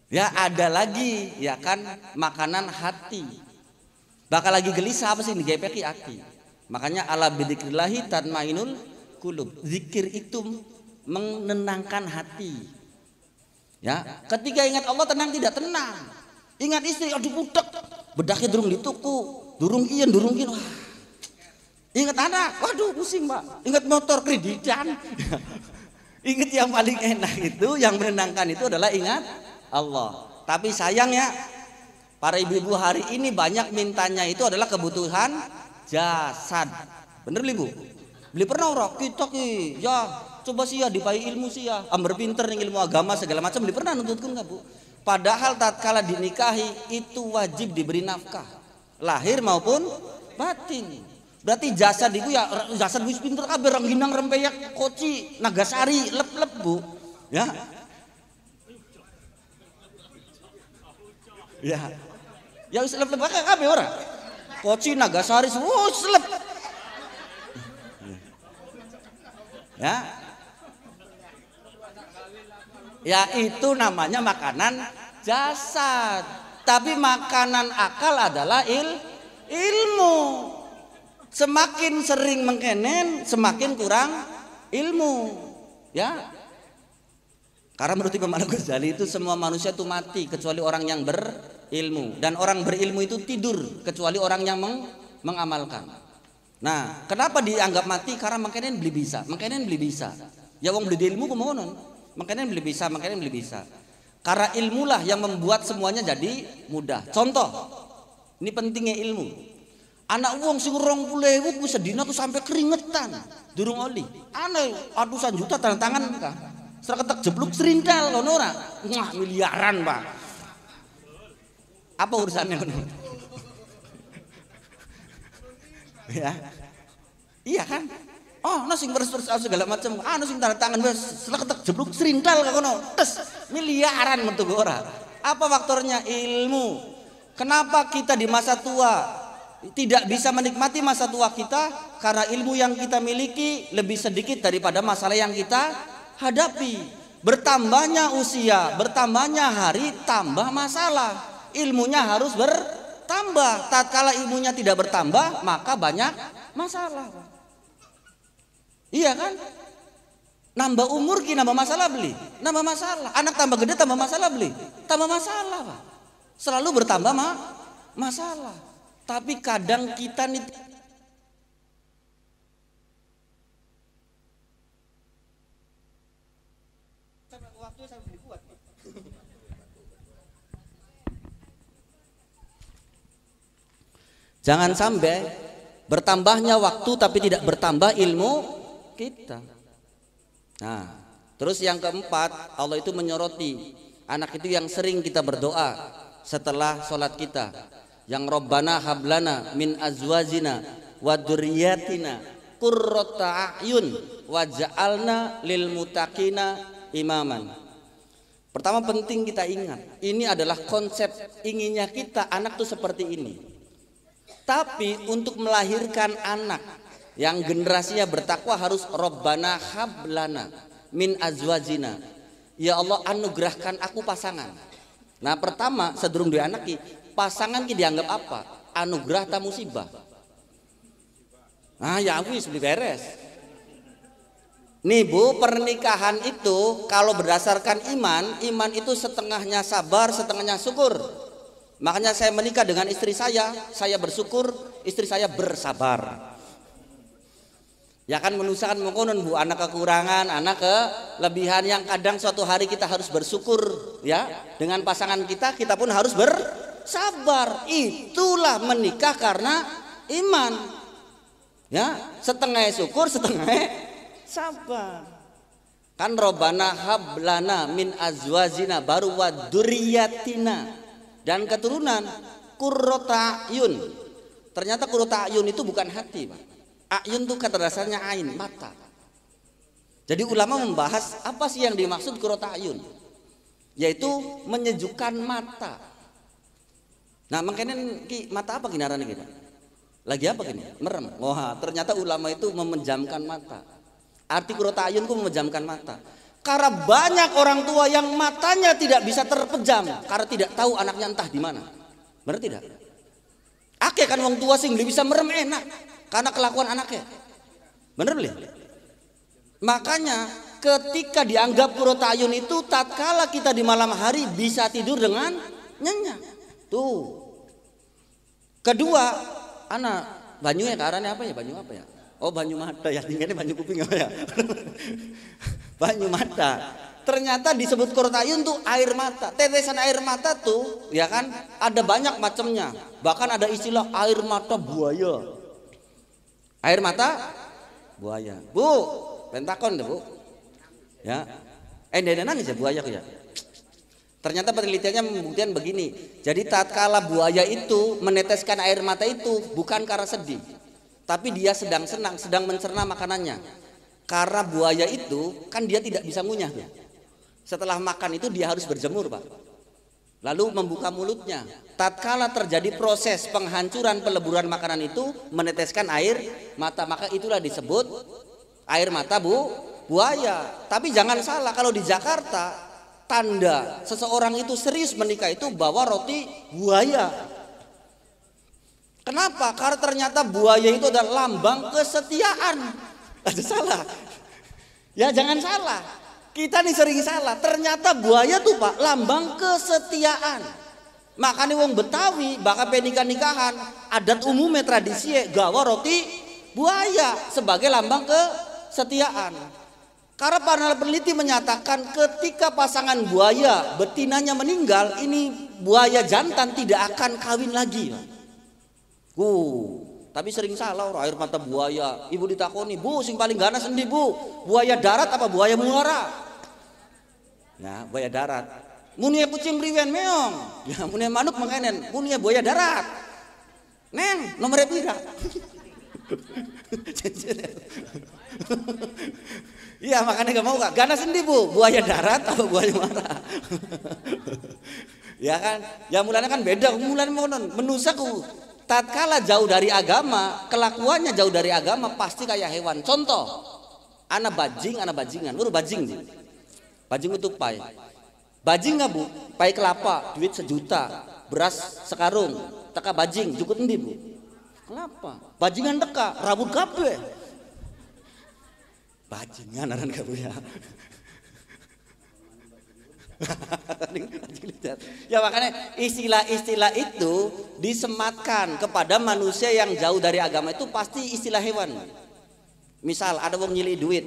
Ya ada lagi ya kan makanan hati. Bakal lagi gelisah apa sih ini GPK ya, hati. Makanya ala tan tatmainul kulub. Zikir itu menenangkan hati. Ya, ketika ingat Allah tenang tidak tenang. Ingat istri aduh budak, bedaknya durung dituku, durung ian, durung kian. Wah. Ingat anak, waduh pusing, Pak. Ingat motor kreditan. ingat yang paling enak itu, yang menenangkan itu adalah ingat Allah. Tapi sayangnya para ibu-ibu hari ini banyak mintanya itu adalah kebutuhan jasad. Bener ibu? Beli pernah orang kita ki ya coba sih ya dipai ilmu sih ya amber pinter nih ilmu agama segala macam beli pernah nuntutku nggak bu? Padahal tatkala dinikahi itu wajib diberi nafkah lahir maupun batin. Berarti jasad itu ya jasad wis pinter kabeh rengginang rempeyak koci nagasari lep-lep bu. Ya, Ya. Ya wis lep-lep kabeh ora. Koci Nagasari wis lep. Ya. Ya itu namanya makanan jasad. Tapi makanan akal adalah il ilmu. Semakin sering mengkenen, semakin kurang ilmu. Ya, karena menurut Imam Al-Ghazali itu semua manusia itu mati kecuali orang yang berilmu dan orang berilmu itu tidur kecuali orang yang meng mengamalkan. Nah, kenapa dianggap mati? Karena makanya beli bisa, makanya beli bisa. Ya wong beli ilmu kemohonan, makanya beli bisa, makanya beli bisa. Karena ilmulah yang membuat semuanya jadi mudah. Contoh, ini pentingnya ilmu. Anak uang sing rong puluh bisa dina tuh sampai keringetan, durung oli. Aneh, adusan juta tanda tangan Sereketek jebluk serintal kono ora? Wah, miliaran, Pak. Apa urusannya kono? ya. Iya kan? Oh, nasi sing terus segala macam. Ana sing tanda tangan wis sereketek jebluk serintal no Tes, miliaran metu ora. Apa faktornya? Ilmu. Kenapa kita di masa tua tidak bisa menikmati masa tua kita karena ilmu yang kita miliki lebih sedikit daripada masalah yang kita hadapi. Bertambahnya usia, bertambahnya hari, tambah masalah. Ilmunya harus bertambah. Tatkala ilmunya tidak bertambah, maka banyak masalah. Iya kan? Nambah umur ki nambah masalah beli, nambah masalah. Anak tambah gede tambah masalah beli, tambah masalah, Selalu bertambah ma masalah. Tapi kadang kita nih Jangan sampai bertambahnya waktu tapi tidak bertambah ilmu kita. Nah, terus yang keempat, Allah itu menyoroti anak itu yang sering kita berdoa setelah sholat kita. Yang Robbana hablana min azwazina wa duryatina Kurrota ayun ja'alna lil mutakina imaman. Pertama penting kita ingat, ini adalah konsep inginnya kita anak tuh seperti ini. Tapi untuk melahirkan anak yang generasinya bertakwa harus Robbana hablana min azwajina. Ya Allah anugerahkan aku pasangan. Nah pertama sedurung dia anak pasangan ki dianggap apa? Anugerah tak musibah. Nah ya aku sudah beres. Nih bu pernikahan itu kalau berdasarkan iman, iman itu setengahnya sabar, setengahnya syukur. Makanya saya menikah dengan istri saya, saya bersyukur istri saya bersabar. Ya kan manusia kan mengkonon bu, anak kekurangan, anak kelebihan yang kadang suatu hari kita harus bersyukur ya dengan pasangan kita, kita pun harus bersabar. Itulah menikah karena iman. Ya, setengah syukur, setengah sabar. Kan robana hablana min azwazina baru wa duriyatina dan keturunan kurota ayun ternyata kurota ayun itu bukan hati Pak ayun itu kata dasarnya ain mata jadi ulama membahas apa sih yang dimaksud kurota ayun, yaitu menyejukkan mata nah makanya mata apa kinaran kita lagi apa gini merem wah ternyata ulama itu memejamkan mata arti ayun itu memejamkan mata karena banyak orang tua yang matanya tidak bisa terpejam karena tidak tahu anaknya entah di mana. Benar tidak? Ake kan orang tua sing bisa merem enak karena kelakuan anaknya. Benar belum? Makanya ketika dianggap kurotayun itu tatkala kita di malam hari bisa tidur dengan nyenyak. Tuh. Kedua, anak banyunya ya karena apa ya? Banyu apa ya? Oh banyu mata ya, tinggalnya banyu kuping apa ya? banyu mata. Ternyata disebut kurtayun tuh air mata. Tetesan air mata tuh ya kan ada banyak macamnya. Bahkan ada istilah air mata buaya. Air mata buaya. Bu, pentakon deh, Bu. Ya. Eh, dia nangis ya buaya ya. Ternyata penelitiannya membuktikan begini. Jadi tatkala buaya itu meneteskan air mata itu bukan karena sedih, tapi dia sedang senang, sedang mencerna makanannya. Karena buaya itu kan dia tidak bisa ngunyah Setelah makan itu dia harus berjemur, Pak. Lalu membuka mulutnya. Tatkala terjadi proses penghancuran peleburan makanan itu meneteskan air mata, maka itulah disebut air mata bu buaya. Tapi jangan salah kalau di Jakarta tanda seseorang itu serius menikah itu bawa roti buaya. Kenapa? Karena ternyata buaya itu adalah lambang kesetiaan. Ada salah. Ya jangan salah. Kita nih sering salah. Ternyata buaya tuh Pak lambang kesetiaan. Makanya wong Betawi bahkan pernikahan nikahan adat umumnya tradisi ya, gawa roti buaya sebagai lambang kesetiaan. Karena para peneliti menyatakan ketika pasangan buaya betinanya meninggal ini buaya jantan tidak akan kawin lagi. Uh, tapi sering salah orang air mata buaya. Ibu ditakoni, "Bu, sing paling ganas sendi, Bu? Buaya darat apa buaya muara?" Nah, buaya darat. Munia ya kucing priwen meong. Nah, ya munia manuk mengenen munia ya buaya darat. Neng, nomornya pira? Iya makanya gak mau kak. Ganas sendi, bu, buaya darat apa buaya muara? ya kan, ya mulanya kan beda. Mulanya mau menusa tatkala jauh dari agama, kelakuannya jauh dari agama pasti kayak hewan. Contoh, anak bajing, anak bajingan, Baru bajing nih. Bajing itu pai. Bajing nggak bu? Pai kelapa, duit sejuta, beras sekarung, teka bajing, cukup nanti bu? Kelapa, bajingan teka, rabu kape, Bajingan anak kamu ya. ya makanya istilah-istilah itu disematkan kepada manusia yang jauh dari agama itu pasti istilah hewan. Misal ada wong nyilih duit,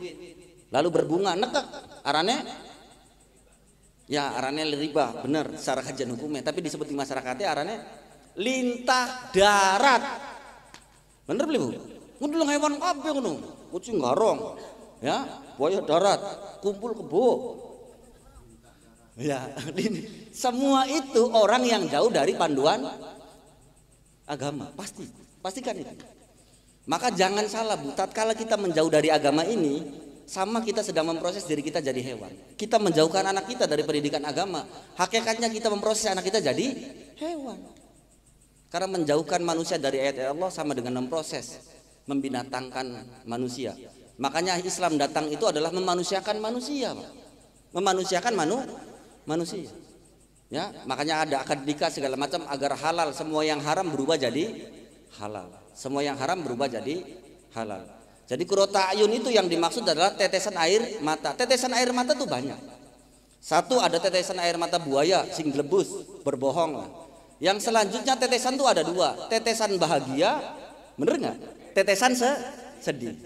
lalu berbunga nekek, arane ya arane riba, bener secara kajian hukumnya, tapi disebut di masyarakatnya arane lintah darat. Bener beli Bu? Ngono hewan kabeh ngono, kucing garong, ya, buaya darat, kumpul kebo, Ya, semua itu orang yang jauh dari panduan agama, pasti. Pastikan itu. Maka jangan salah Bu, tatkala kita menjauh dari agama ini, sama kita sedang memproses diri kita jadi hewan. Kita menjauhkan anak kita dari pendidikan agama. Hakikatnya kita memproses anak kita jadi hewan. Karena menjauhkan manusia dari ayat ayat Allah sama dengan memproses, membinatangkan manusia. Makanya Islam datang itu adalah memanusiakan manusia, memanusiakan manu manusia. Ya, makanya ada akad nikah segala macam agar halal. Semua yang haram berubah jadi halal. Semua yang haram berubah jadi halal. Jadi kurota ayun itu yang dimaksud adalah tetesan air mata. Tetesan air mata tuh banyak. Satu ada tetesan air mata buaya, sing lebus, berbohong Yang selanjutnya tetesan tuh ada dua, tetesan bahagia, bener nggak? Tetesan se sedih.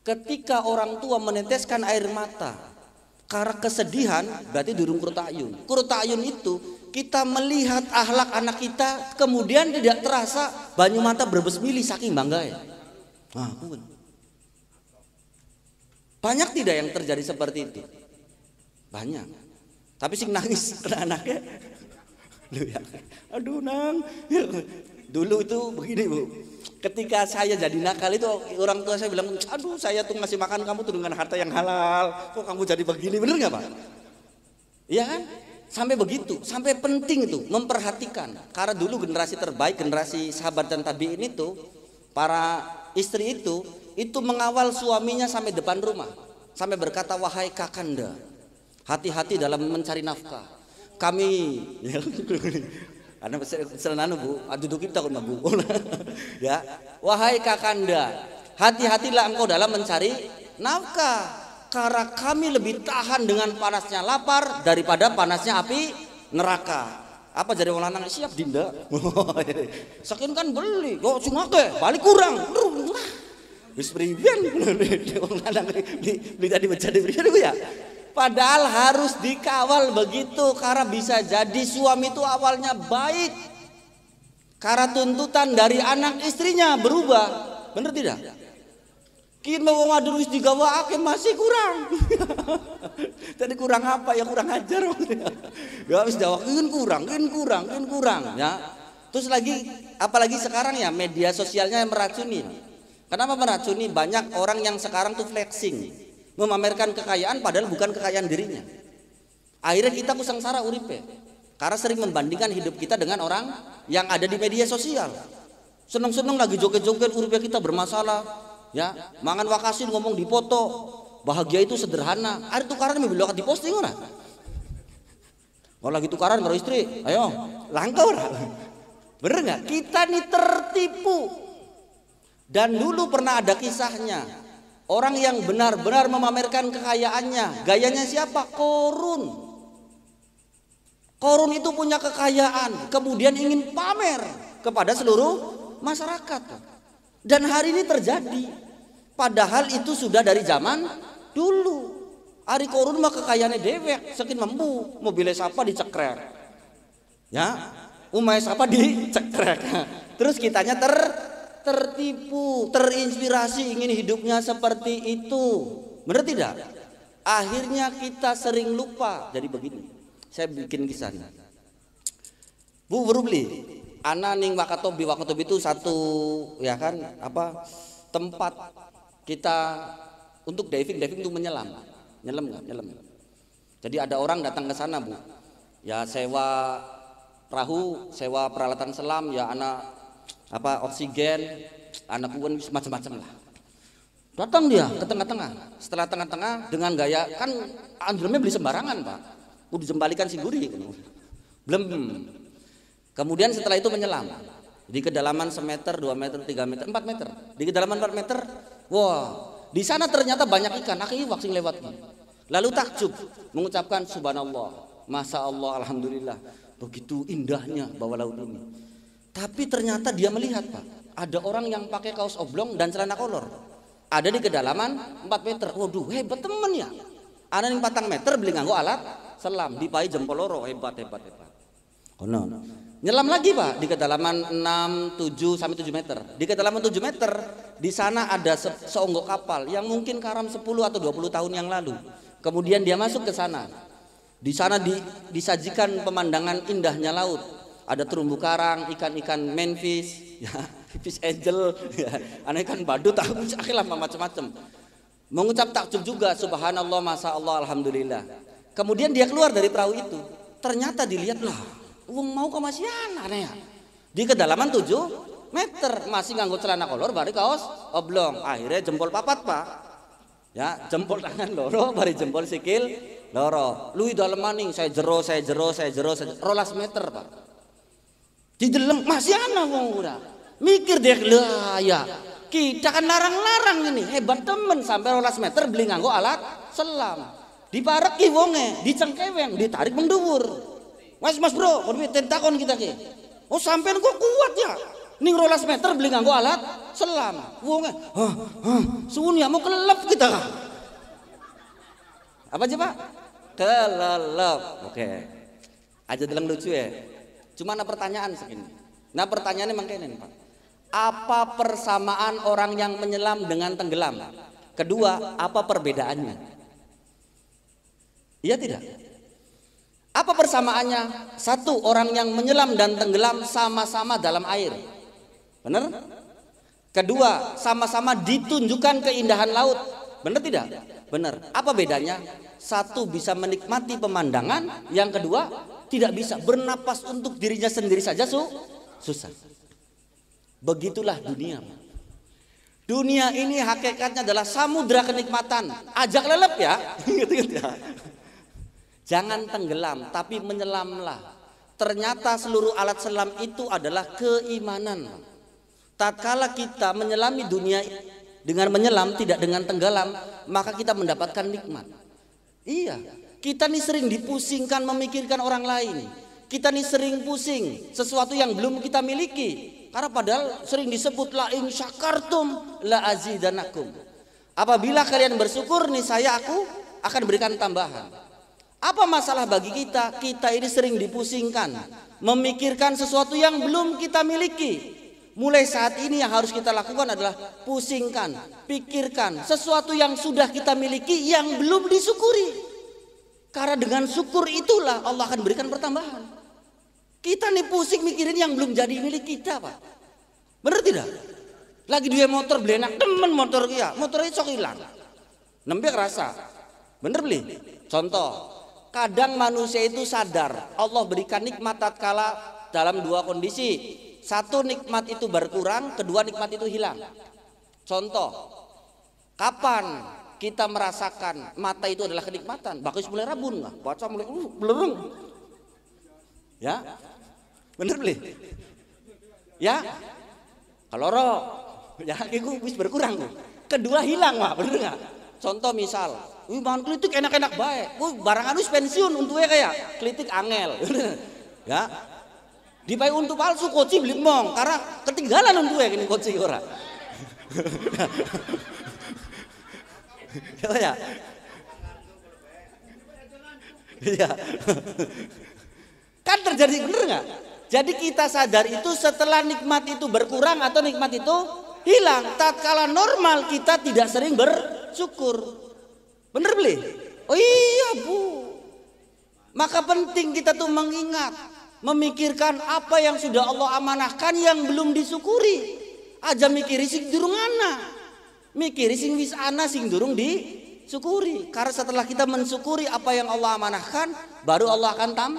Ketika orang tua meneteskan air mata, karena kesedihan berarti durung kurtayun. Kurtayun itu kita melihat ahlak anak kita kemudian tidak terasa banyu mata berbes milih saking bangga ya. Nah, banyak tidak yang terjadi seperti itu? Banyak. Tapi sing nangis ke anaknya. Ya. Aduh nang. Dulu itu begini bu ketika saya jadi nakal itu orang tua saya bilang, aduh saya tuh ngasih makan kamu tuh dengan harta yang halal, kok kamu jadi begini, bener nggak pak? ya kan? Sampai begitu, sampai penting itu memperhatikan. Karena dulu generasi terbaik, generasi sahabat dan tabiin itu, para istri itu, itu mengawal suaminya sampai depan rumah. Sampai berkata, wahai kakanda, hati-hati dalam mencari nafkah. Kami, ya, karena serenanu anu, bu aduh kita kan bu. ya wahai kakanda hati-hatilah engkau dalam mencari nafkah karena kami lebih tahan dengan panasnya lapar daripada panasnya api neraka apa jadi orang lanang siap dinda saking kan beli kok sungake balik kurang wis priben wong lanang beli tadi menjadi priben ya Padahal harus dikawal begitu karena bisa jadi suami itu awalnya baik. Karena tuntutan dari anak istrinya berubah. Benar tidak? Kin mau ngadurus digawa akhir masih kurang. Tadi kurang apa ya kurang ajar. ya habis jawab kin kurang, kin kurang, kin kurang ya. Terus lagi apalagi sekarang ya media sosialnya yang meracuni. Kenapa meracuni? Banyak orang yang sekarang tuh flexing memamerkan kekayaan padahal bukan kekayaan dirinya akhirnya kita kusangsara uripe karena sering membandingkan hidup kita dengan orang yang ada di media sosial seneng-seneng lagi joget-joget uripe kita bermasalah ya mangan wakasin ngomong di foto bahagia itu sederhana ada tukaran membilang di posting ora kalau lagi tukaran kalau istri ayo langka ora bener nggak kita nih tertipu dan dulu pernah ada kisahnya Orang yang benar-benar memamerkan kekayaannya, gayanya siapa? Korun. Korun itu punya kekayaan, kemudian ingin pamer kepada seluruh masyarakat. Dan hari ini terjadi. Padahal itu sudah dari zaman dulu. Ari korun mah kekayaannya dewek, sekin mampu mobilnya siapa dicekrek. Ya, umai siapa dicekrek. Terus kitanya ter tertipu, terinspirasi ingin hidupnya seperti itu. Benar tidak? Akhirnya kita sering lupa. Jadi begini, saya bikin kisah. Bu Berubli, Ana ning Wakatobi, Wakatobi itu satu ya kan apa tempat kita untuk diving, diving itu menyelam, nyelam nggak, nyelam. Jadi ada orang datang ke sana bu, ya sewa perahu, sewa peralatan selam, ya anak apa oksigen, anak pun macam-macam lah. Datang dia ke tengah-tengah. Setelah tengah-tengah dengan gaya kan andremnya beli sembarangan pak. Udah jembalikan singguri. Kan. Belum. Kemudian setelah itu menyelam. Di kedalaman semeter, dua meter, tiga meter, empat meter. Di kedalaman empat meter, wah, di sana ternyata banyak ikan. Akhirnya waksing lewat. Lalu takjub mengucapkan subhanallah, masa Allah, alhamdulillah. Begitu indahnya bawah laut ini tapi ternyata dia melihat pak, ada orang yang pakai kaos oblong dan celana kolor. Ada di kedalaman 4 meter. Waduh, hebat temen ya. Ada yang patang meter beli nganggo alat selam di jempol loro hebat hebat hebat. Oh, no. Nyelam lagi pak di kedalaman 6, 7 sampai 7 meter. Di kedalaman 7 meter di sana ada se seonggok kapal yang mungkin karam 10 atau 20 tahun yang lalu. Kemudian dia masuk ke sana. Di sana di, disajikan pemandangan indahnya laut ada terumbu karang, ikan-ikan menfis, ya, fish angel, ya, aneh ikan badut, akhirnya macam-macam. Mengucap takjub juga, subhanallah, masa Allah, alhamdulillah. Kemudian dia keluar dari perahu itu. Ternyata dilihatlah, wong uang mau ke aneh ya. Di kedalaman tujuh meter masih nganggo celana kolor bari kaos oblong. Akhirnya jempol papat, Pak. Ya, jempol tangan loro bari jempol sikil loro. Lui dalam maning, saya jero, saya jero, saya jero, saya jero. rolas meter, Pak. Didelem masih ana wong ora. Mikir dek lah ya. Kita kan larang-larang ini hebat temen sampai rolas meter beli nganggo alat selam. Dipareki wonge, dicengkewen, ditarik mendubur. Mas mas bro, kon takon kita ki. Oh sampai kok kuat ya? Ning rolas meter beli nganggo alat selam. Wonge, hah, hah, ya mau kelelep kita. Apa aja pak? Kelelep. Oke. Aja dalam lucu ya. Cuma ada pertanyaan segini. Nah pertanyaannya makanya nih Pak. Apa persamaan orang yang menyelam dengan tenggelam? Kedua, apa perbedaannya? Iya tidak? Apa persamaannya? Satu, orang yang menyelam dan tenggelam sama-sama dalam air. Benar? Kedua, sama-sama ditunjukkan keindahan laut. Benar tidak? Benar. Apa bedanya? Satu bisa menikmati pemandangan, yang kedua tidak bisa bernapas untuk dirinya sendiri saja su susah. Begitulah dunia. Dunia ini hakikatnya adalah samudra kenikmatan. Ajak lelep ya. ya. Jangan tenggelam, tapi menyelamlah. Ternyata seluruh alat selam itu adalah keimanan. Tatkala kita menyelami dunia dengan menyelam tidak dengan tenggelam, maka kita mendapatkan nikmat. Iya, kita nih sering dipusingkan memikirkan orang lain. Kita nih sering pusing sesuatu yang belum kita miliki. Karena padahal sering disebut la in syakartum la azidanakum. Apabila kalian bersyukur nih saya aku akan berikan tambahan. Apa masalah bagi kita? Kita ini sering dipusingkan, memikirkan sesuatu yang belum kita miliki. Mulai saat ini yang harus kita lakukan adalah pusingkan, pikirkan sesuatu yang sudah kita miliki yang belum disyukuri. Karena dengan syukur itulah Allah akan berikan pertambahan. Kita nih pusing mikirin yang belum jadi milik kita, Pak. Benar tidak? Lagi dua motor beli enak, temen motor kia, motornya sok hilang. Nembek rasa. benar beli? Contoh, kadang manusia itu sadar Allah berikan nikmat tak tatkala dalam dua kondisi. Satu nikmat itu berkurang, kedua nikmat itu hilang. Contoh, kapan kita merasakan mata itu adalah kenikmatan. Bahkan mulai rabun lah, baca mulai uh, belerung. Ya, bener beli. Ya, kalau roh, ya itu berkurang. Kedua hilang mah, bener nggak? Contoh misal, wih bangun kelitik enak-enak baik. Wih barang harus pensiun untuknya kayak kelitik angel. ya. dipakai untuk palsu koci beli mong karena ketinggalan untuknya kini koci ora. ya iya kan terjadi bener nggak jadi kita sadar itu setelah nikmat itu berkurang atau nikmat itu hilang tatkala normal kita tidak sering bersyukur bener beli oh iya bu maka penting kita tuh mengingat memikirkan apa yang sudah Allah amanahkan yang belum disyukuri aja mikir risik durung anak Mikir, sing wis ana sing durung di syukuri karena setelah kita mensyukuri apa yang Allah amanahkan baru Allah akan tam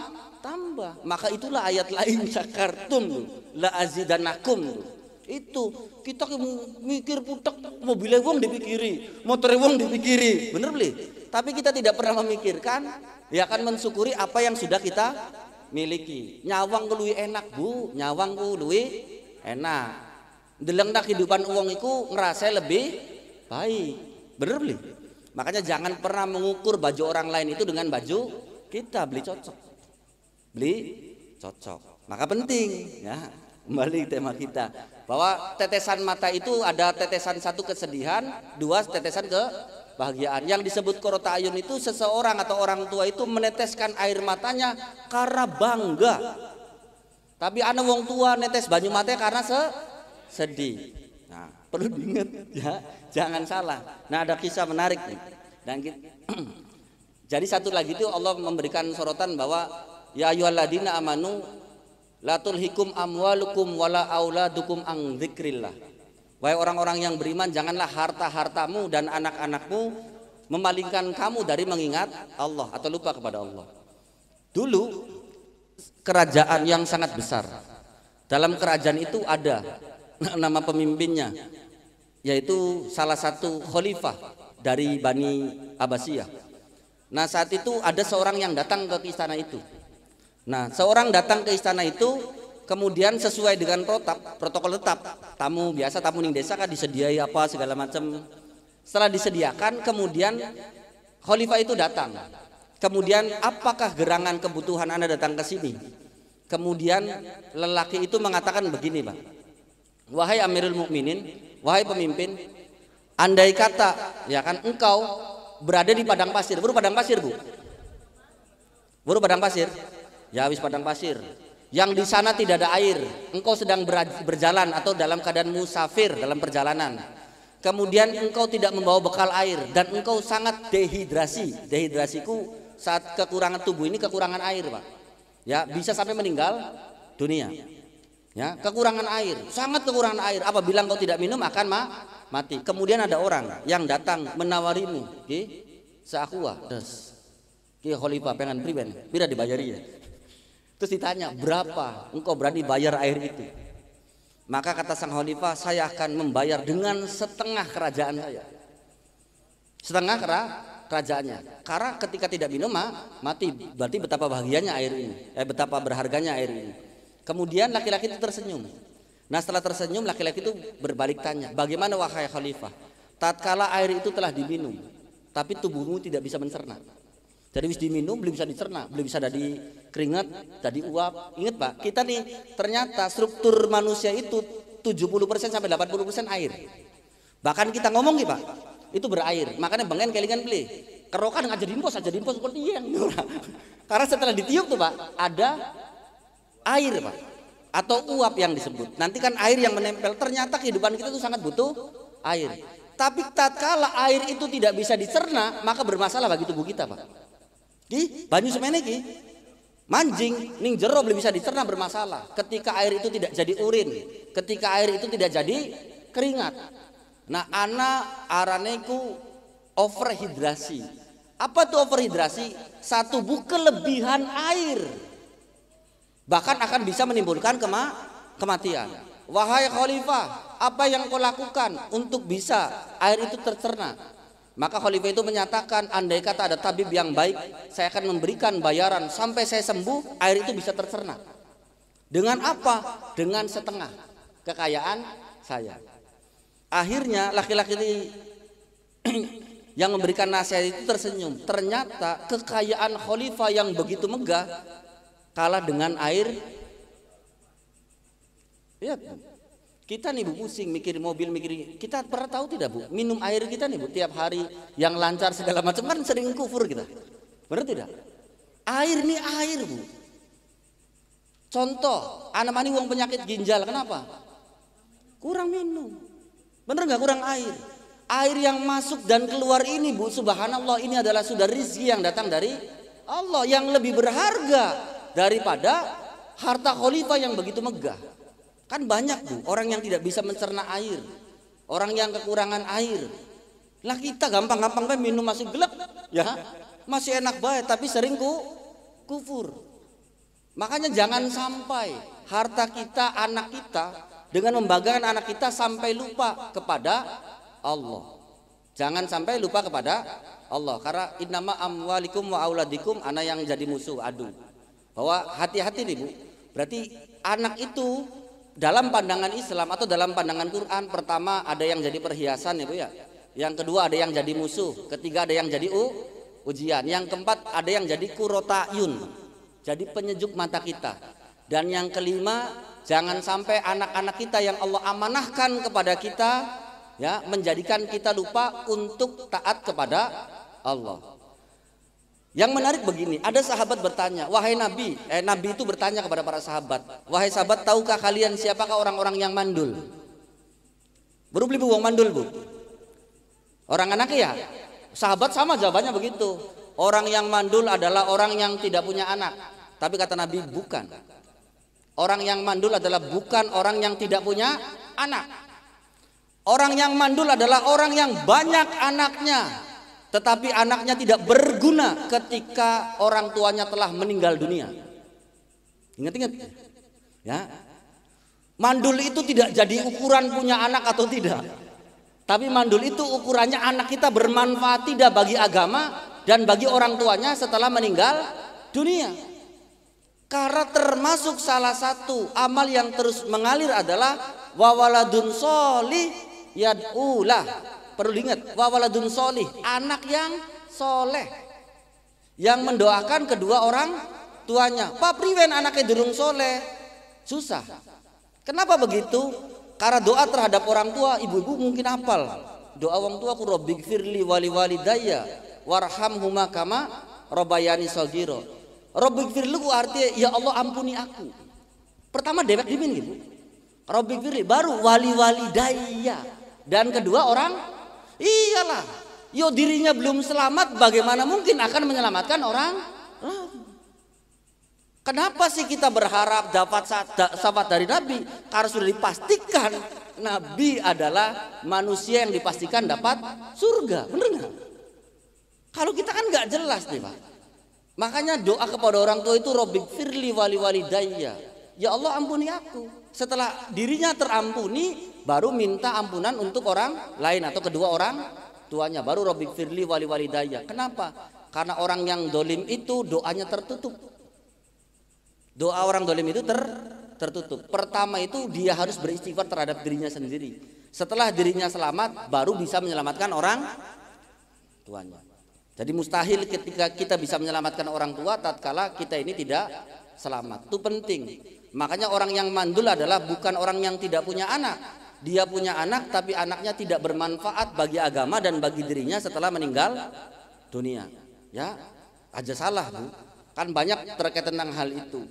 tambah maka itulah ayat lain syakartum la azidanakum itu kita mikir putek mobil wong dipikiri motor wong dipikiri bener beli tapi kita tidak pernah memikirkan ya akan mensyukuri apa yang sudah kita miliki nyawang kelui enak bu nyawang kelui enak deleng nah kehidupan uang itu ngerasa lebih baik bener beli makanya jangan pernah mengukur baju orang lain itu dengan baju kita beli cocok beli cocok maka penting ya kembali tema kita bahwa tetesan mata itu ada tetesan satu kesedihan dua tetesan kebahagiaan yang disebut korota ayun itu seseorang atau orang tua itu meneteskan air matanya karena bangga tapi anak wong tua netes banyu mata karena se sedih. Nah, perlu diingat ya, jangan salah. Nah, ada kisah menarik nih. Dan jadi satu lagi itu Allah memberikan sorotan bahwa ya ayyuhalladzina amanu latul hikum amwalukum wala auladukum ang dzikrillah. Wahai orang-orang yang beriman, janganlah harta-hartamu dan anak-anakmu memalingkan kamu dari mengingat Allah atau lupa kepada Allah. Dulu kerajaan yang sangat besar. Dalam kerajaan itu ada Nah, nama pemimpinnya yaitu salah satu khalifah dari Bani Abbasiyah. Nah, saat itu ada seorang yang datang ke istana itu. Nah, seorang datang ke istana itu kemudian sesuai dengan protap, protokol tetap tamu biasa tamu ning desa kan disediai apa segala macam. Setelah disediakan kemudian khalifah itu datang. Kemudian apakah gerangan kebutuhan Anda datang ke sini? Kemudian lelaki itu mengatakan begini, Pak. Wahai Amirul Mukminin, wahai pemimpin, andai kata ya kan engkau berada di padang pasir, buru padang pasir, Bu. Baru padang pasir. Ya wis padang pasir. Yang di sana tidak ada air, engkau sedang berjalan atau dalam keadaan musafir dalam perjalanan. Kemudian engkau tidak membawa bekal air dan engkau sangat dehidrasi. Dehidrasiku saat kekurangan tubuh ini kekurangan air, Pak. Ya, bisa sampai meninggal dunia ya kekurangan air sangat kekurangan air apabila engkau tidak minum akan ma mati kemudian ada orang yang datang menawarimu ki seakuah des ki khalifah pengen priben bila dibayari ya terus ditanya berapa engkau berani bayar air itu maka kata sang khalifah saya akan membayar dengan setengah kerajaan saya setengah kera kerajaannya karena ketika tidak minum mati berarti betapa bahagianya air ini eh betapa berharganya air ini Kemudian laki-laki itu tersenyum. Nah setelah tersenyum laki-laki itu berbalik tanya, bagaimana wahai khalifah? Tatkala air itu telah diminum, tapi tubuhmu tidak bisa mencerna. Jadi wis diminum belum bisa dicerna, belum bisa dari keringat, dari uap. Ingat Pak, kita nih ternyata struktur manusia itu 70% sampai 80% air. Bahkan kita ngomong nih Pak, itu berair. Makanya bengen kelingan beli. Kerokan aja impos, aja dimpos seperti iya yang. Karena setelah ditiup tuh Pak, ada air Pak atau uap yang disebut. Nanti kan air yang menempel. Ternyata kehidupan kita itu sangat butuh air. Tapi tatkala air itu tidak bisa dicerna, maka bermasalah bagi tubuh kita, Pak. Di banyu semeneki, manjing ning jero belum bisa dicerna bermasalah. Ketika air itu tidak jadi urin, ketika air itu tidak jadi keringat. Nah, anak araneku overhidrasi. Apa tuh overhidrasi? Satu bu kelebihan air bahkan akan bisa menimbulkan kema kematian. Wahai khalifah, apa yang kau lakukan untuk bisa air itu tercerna? Maka khalifah itu menyatakan, andai kata ada tabib yang baik, saya akan memberikan bayaran sampai saya sembuh, air itu bisa tercerna. Dengan apa? Dengan setengah kekayaan saya. Akhirnya laki-laki ini yang memberikan nasihat itu tersenyum. Ternyata kekayaan khalifah yang begitu megah kalah dengan air. Lihat, Bu. Kita nih Bu pusing mikir mobil, mikir kita pernah tahu tidak Bu? Minum air kita nih Bu tiap hari yang lancar segala macam kan sering kufur kita. Benar tidak? Air nih air Bu. Contoh, anak mani uang penyakit ginjal kenapa? Kurang minum. Benar nggak kurang air? Air yang masuk dan keluar ini Bu, subhanallah ini adalah sudah rizki yang datang dari Allah yang lebih berharga daripada harta khalifah yang begitu megah. Kan banyak tuh orang yang tidak bisa mencerna air, orang yang kekurangan air. Lah kita gampang-gampang kan minum masih gelap, ya masih enak banget, tapi sering ku, kufur. Makanya jangan sampai harta kita, anak kita dengan membanggakan anak kita sampai lupa kepada Allah. Jangan sampai lupa kepada Allah karena innama amwalikum wa auladikum anak yang jadi musuh Aduh bahwa hati-hati nih Bu. Berarti anak itu dalam pandangan Islam atau dalam pandangan Quran pertama ada yang jadi perhiasan ya Bu ya. Yang kedua ada yang jadi musuh, ketiga ada yang jadi u, ujian, yang keempat ada yang jadi kurotayun. Jadi penyejuk mata kita. Dan yang kelima jangan sampai anak-anak kita yang Allah amanahkan kepada kita ya menjadikan kita lupa untuk taat kepada Allah. Yang menarik begini, ada sahabat bertanya, "Wahai Nabi, eh Nabi itu bertanya kepada para sahabat, "Wahai sahabat, tahukah kalian siapakah orang-orang yang mandul?" Baru beli orang mandul, Bu. Orang anaknya ya? Sahabat sama jawabannya begitu. Orang yang mandul adalah orang yang tidak punya anak. Tapi kata Nabi, bukan. Orang yang mandul adalah bukan orang yang tidak punya anak. Orang yang mandul adalah orang yang banyak anaknya tetapi anaknya tidak berguna ketika orang tuanya telah meninggal dunia. Ingat-ingat. Ya. Mandul itu tidak jadi ukuran punya anak atau tidak. Tapi mandul itu ukurannya anak kita bermanfaat tidak bagi agama dan bagi orang tuanya setelah meninggal dunia. Karena termasuk salah satu amal yang terus mengalir adalah wawaladun solih yadulah perlu diingat wawaladun solih anak yang soleh yang mendoakan kedua orang tuanya pak priwen anaknya durung soleh susah kenapa begitu karena doa terhadap orang tua ibu-ibu mungkin apal doa orang tua ku robbik firli wali wali daya warham huma kama robayani sogiro robbik firli ku artinya ya Allah ampuni aku pertama dewek dimin gitu robbik firli baru wali wali daya dan kedua orang Iyalah, yo dirinya belum selamat, bagaimana mungkin akan menyelamatkan orang Kenapa sih kita berharap dapat sahabat dari Nabi? Karena sudah dipastikan Nabi adalah manusia yang dipastikan dapat surga. Benar nggak? Kalau kita kan nggak jelas nih Pak. Makanya doa kepada orang tua itu Robik Firli wali wali daya. Ya Allah ampuni aku. Setelah dirinya terampuni, baru minta ampunan untuk orang lain atau kedua orang tuanya baru Robi Firli wali wali daya kenapa karena orang yang dolim itu doanya tertutup doa orang dolim itu ter tertutup pertama itu dia harus beristighfar terhadap dirinya sendiri setelah dirinya selamat baru bisa menyelamatkan orang tuanya jadi mustahil ketika kita bisa menyelamatkan orang tua tatkala kita ini tidak selamat. Itu penting. Makanya orang yang mandul adalah bukan orang yang tidak punya anak, dia punya anak tapi anaknya tidak bermanfaat bagi agama dan bagi dirinya setelah meninggal dunia. Ya, aja salah bu. Kan banyak terkait tentang hal itu.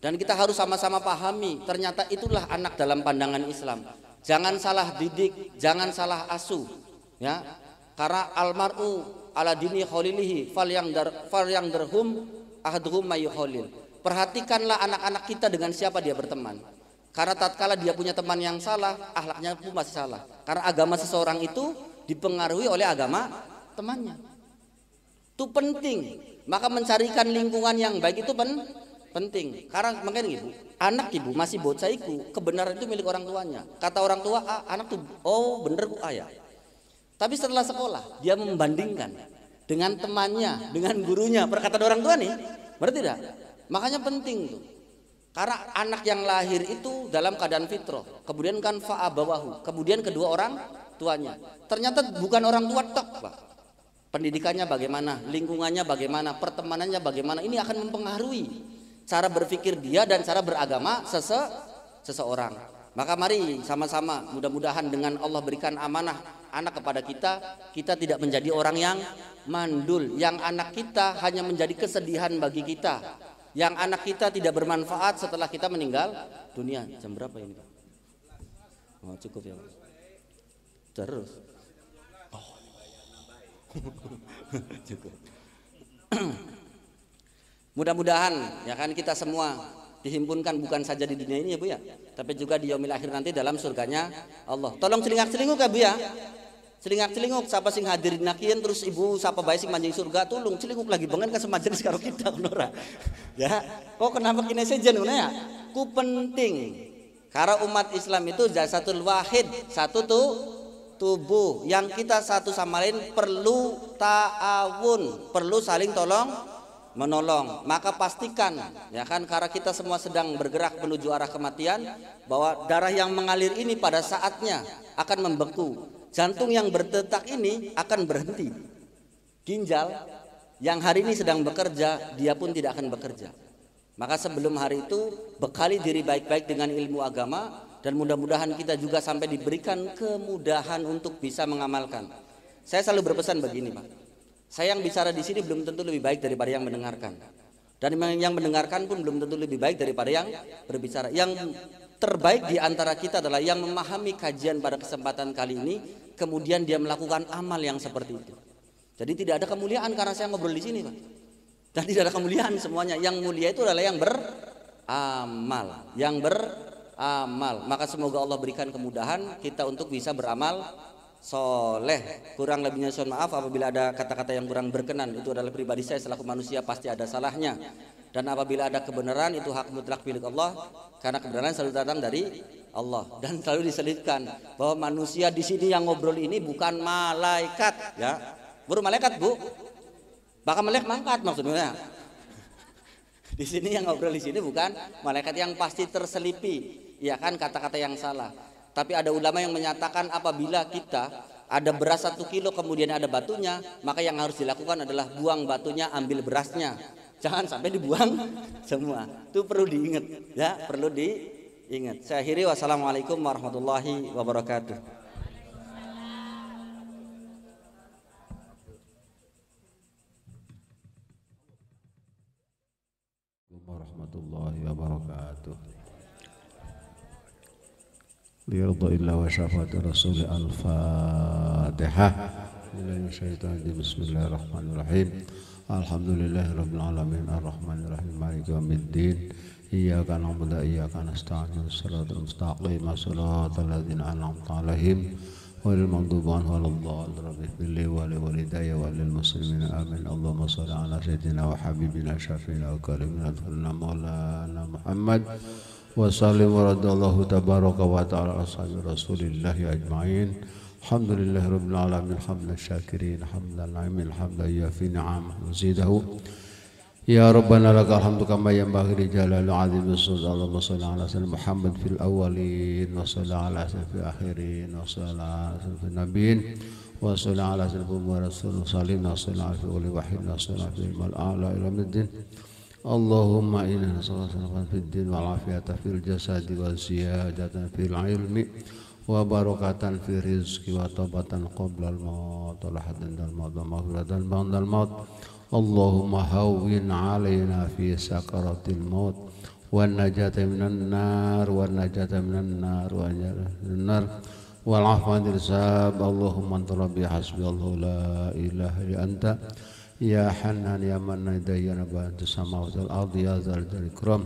Dan kita harus sama-sama pahami, ternyata itulah anak dalam pandangan Islam. Jangan salah didik, jangan salah asuh. Ya, karena almaru ala dini kholilihi fal yang dar fal yang derhum ahdhum mayu kholil. Perhatikanlah anak-anak kita dengan siapa dia berteman karena tatkala dia punya teman yang salah, ahlaknya pun masih salah. Karena agama seseorang itu dipengaruhi oleh agama temannya. Itu penting. Maka mencarikan lingkungan yang baik itu pen penting. Karena makanya ibu, anak ibu masih bocah kebenaran itu milik orang tuanya. Kata orang tua, ah, anak tuh, oh bener ku ayah. Ya. Tapi setelah sekolah, dia membandingkan dengan temannya, dengan gurunya, perkataan orang tua nih, berarti tidak? Makanya penting tuh karena anak yang lahir itu dalam keadaan fitrah. Kemudian kan fa'abawahu. Kemudian kedua orang tuanya. Ternyata bukan orang tua tok, Pak. Pendidikannya bagaimana, lingkungannya bagaimana, pertemanannya bagaimana. Ini akan mempengaruhi cara berpikir dia dan cara beragama sese seseorang. Maka mari sama-sama mudah-mudahan dengan Allah berikan amanah anak kepada kita, kita tidak menjadi orang yang mandul, yang anak kita hanya menjadi kesedihan bagi kita yang anak kita tidak bermanfaat setelah kita meninggal dunia. Jam berapa ini, Pak? Oh, cukup ya, Terus. Oh. cukup. Mudah-mudahan ya kan kita semua dihimpunkan bukan saja di dunia ini ya Bu ya, tapi juga di yomil akhir nanti dalam surganya Allah. Tolong celingak-celinguk kak Bu ya selingak celinguk siapa sing hadir nakian terus ibu siapa baik sing manjing surga tulung celinguk lagi bengen kan semajen sekaru kita nora ya kok kenapa kini sejen ya ku penting karena umat Islam itu jasatul wahid satu tuh tubuh yang kita satu sama lain perlu ta'awun perlu saling tolong menolong maka pastikan ya kan karena kita semua sedang bergerak menuju arah kematian bahwa darah yang mengalir ini pada saatnya akan membeku Jantung yang berdetak ini akan berhenti. Ginjal yang hari ini sedang bekerja, dia pun tidak akan bekerja. Maka sebelum hari itu, bekali diri baik-baik dengan ilmu agama, dan mudah-mudahan kita juga sampai diberikan kemudahan untuk bisa mengamalkan. Saya selalu berpesan begini, Pak. Saya yang bicara di sini belum tentu lebih baik daripada yang mendengarkan. Dan yang mendengarkan pun belum tentu lebih baik daripada yang berbicara. Yang terbaik di antara kita adalah yang memahami kajian pada kesempatan kali ini, kemudian dia melakukan amal yang seperti itu. Jadi tidak ada kemuliaan karena saya ngobrol di sini, Pak. Dan tidak ada kemuliaan semuanya. Yang mulia itu adalah yang beramal, yang beramal. Maka semoga Allah berikan kemudahan kita untuk bisa beramal soleh kurang lebihnya mohon maaf apabila ada kata-kata yang kurang berkenan itu adalah pribadi saya selaku manusia pasti ada salahnya dan apabila ada kebenaran itu hak mutlak milik Allah karena kebenaran selalu datang dari Allah dan selalu diselitkan bahwa manusia di sini yang ngobrol ini bukan malaikat ya baru malaikat bu bahkan melek mangkat maksudnya ya. di sini yang ngobrol di sini bukan malaikat yang pasti terselipi ya kan kata-kata yang salah tapi ada ulama yang menyatakan apabila kita ada beras satu kilo kemudian ada batunya, maka yang harus dilakukan adalah buang batunya, ambil berasnya. Jangan sampai dibuang semua. Itu perlu diingat, ya perlu diingat. Saya akhiri wassalamualaikum warahmatullahi wabarakatuh. warahmatullahi wabarakatuh. ليرضى إلا وشفاعة رسول الفاتحة من الشيطان بسم الله الرحمن الرحيم الحمد لله رب العالمين الرحمن الرحيم مالك يوم الدين إياك نعبد وإياك نستعين صراط المستقيم صراط الذين أنعمت عليهم غير عنه ولا الضالين رب اغفر لي ولوالدي وللمسلمين امين اللهم صل على سيدنا وحبيبنا شافينا وكريمنا ادخلنا مولانا محمد وسلم ورد الله تبارك وتعالى اصحاب رسول الله اجمعين الحمد لله رب العالمين حمد الشاكرين حمد النعيم الحمد يا في نعم مزيده يا ربنا لك الحمد كما ينبغي لجلال العظيم الصوت اللهم صل على سيدنا محمد في الاولين وصل على سيدنا في الاخرين وصل على سيدنا في النبيين وصل على سيدنا ورسول المرسلين وصل على في اولي وحيد وصل على في الاعلى الى الدين اللهم انا نسالك في الدين والعافيه في الجسد والزياده في العلم وبركة في الرزق وتوبة قبل الموت ولحد عند الموت ومغفرة بعد الموت اللهم هون علينا في سكرة الموت والنجاة من النار والنجاة من النار والنجاة من النار والعفو عن الحساب اللهم انت ربي حسبي الله لا اله الا انت يا حنان يا من دينا بانت السماوات والارض يا ذا الجلال والاكرام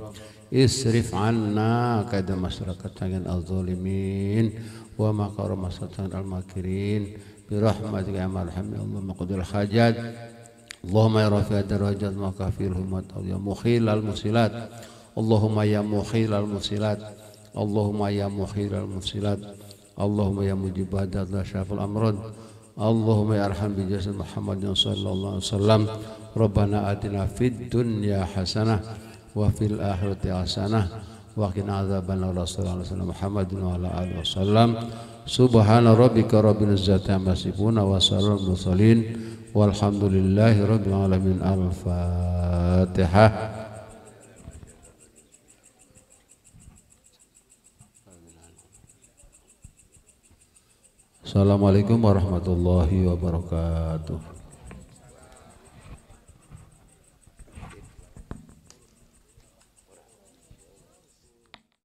اصرف عنا كيد مشركتنا الظالمين وما كرم مسرتنا الماكرين برحمتك يا ارحم اللهم قدر الحاجات اللهم يا رافع درجات مكافي الهمات يا مخيل المرسلات اللهم يا مخيل المرسلات اللهم يا مخيل المرسلات اللهم يا مجيب لا شاف الأمراض اللهم يا أرحم بجسد محمد صلى الله عليه وسلم ربنا آتنا في الدنيا حسنة وفي الآخرة حسنة وقنا عذاب النار صلى الله عليه وسلم محمد وعلى آله وسلم سبحان ربك رب العزة عما يصفون وسلام المرسلين walhamdulillahi rabbil alamin al-fatihah Assalamualaikum warahmatullahi wabarakatuh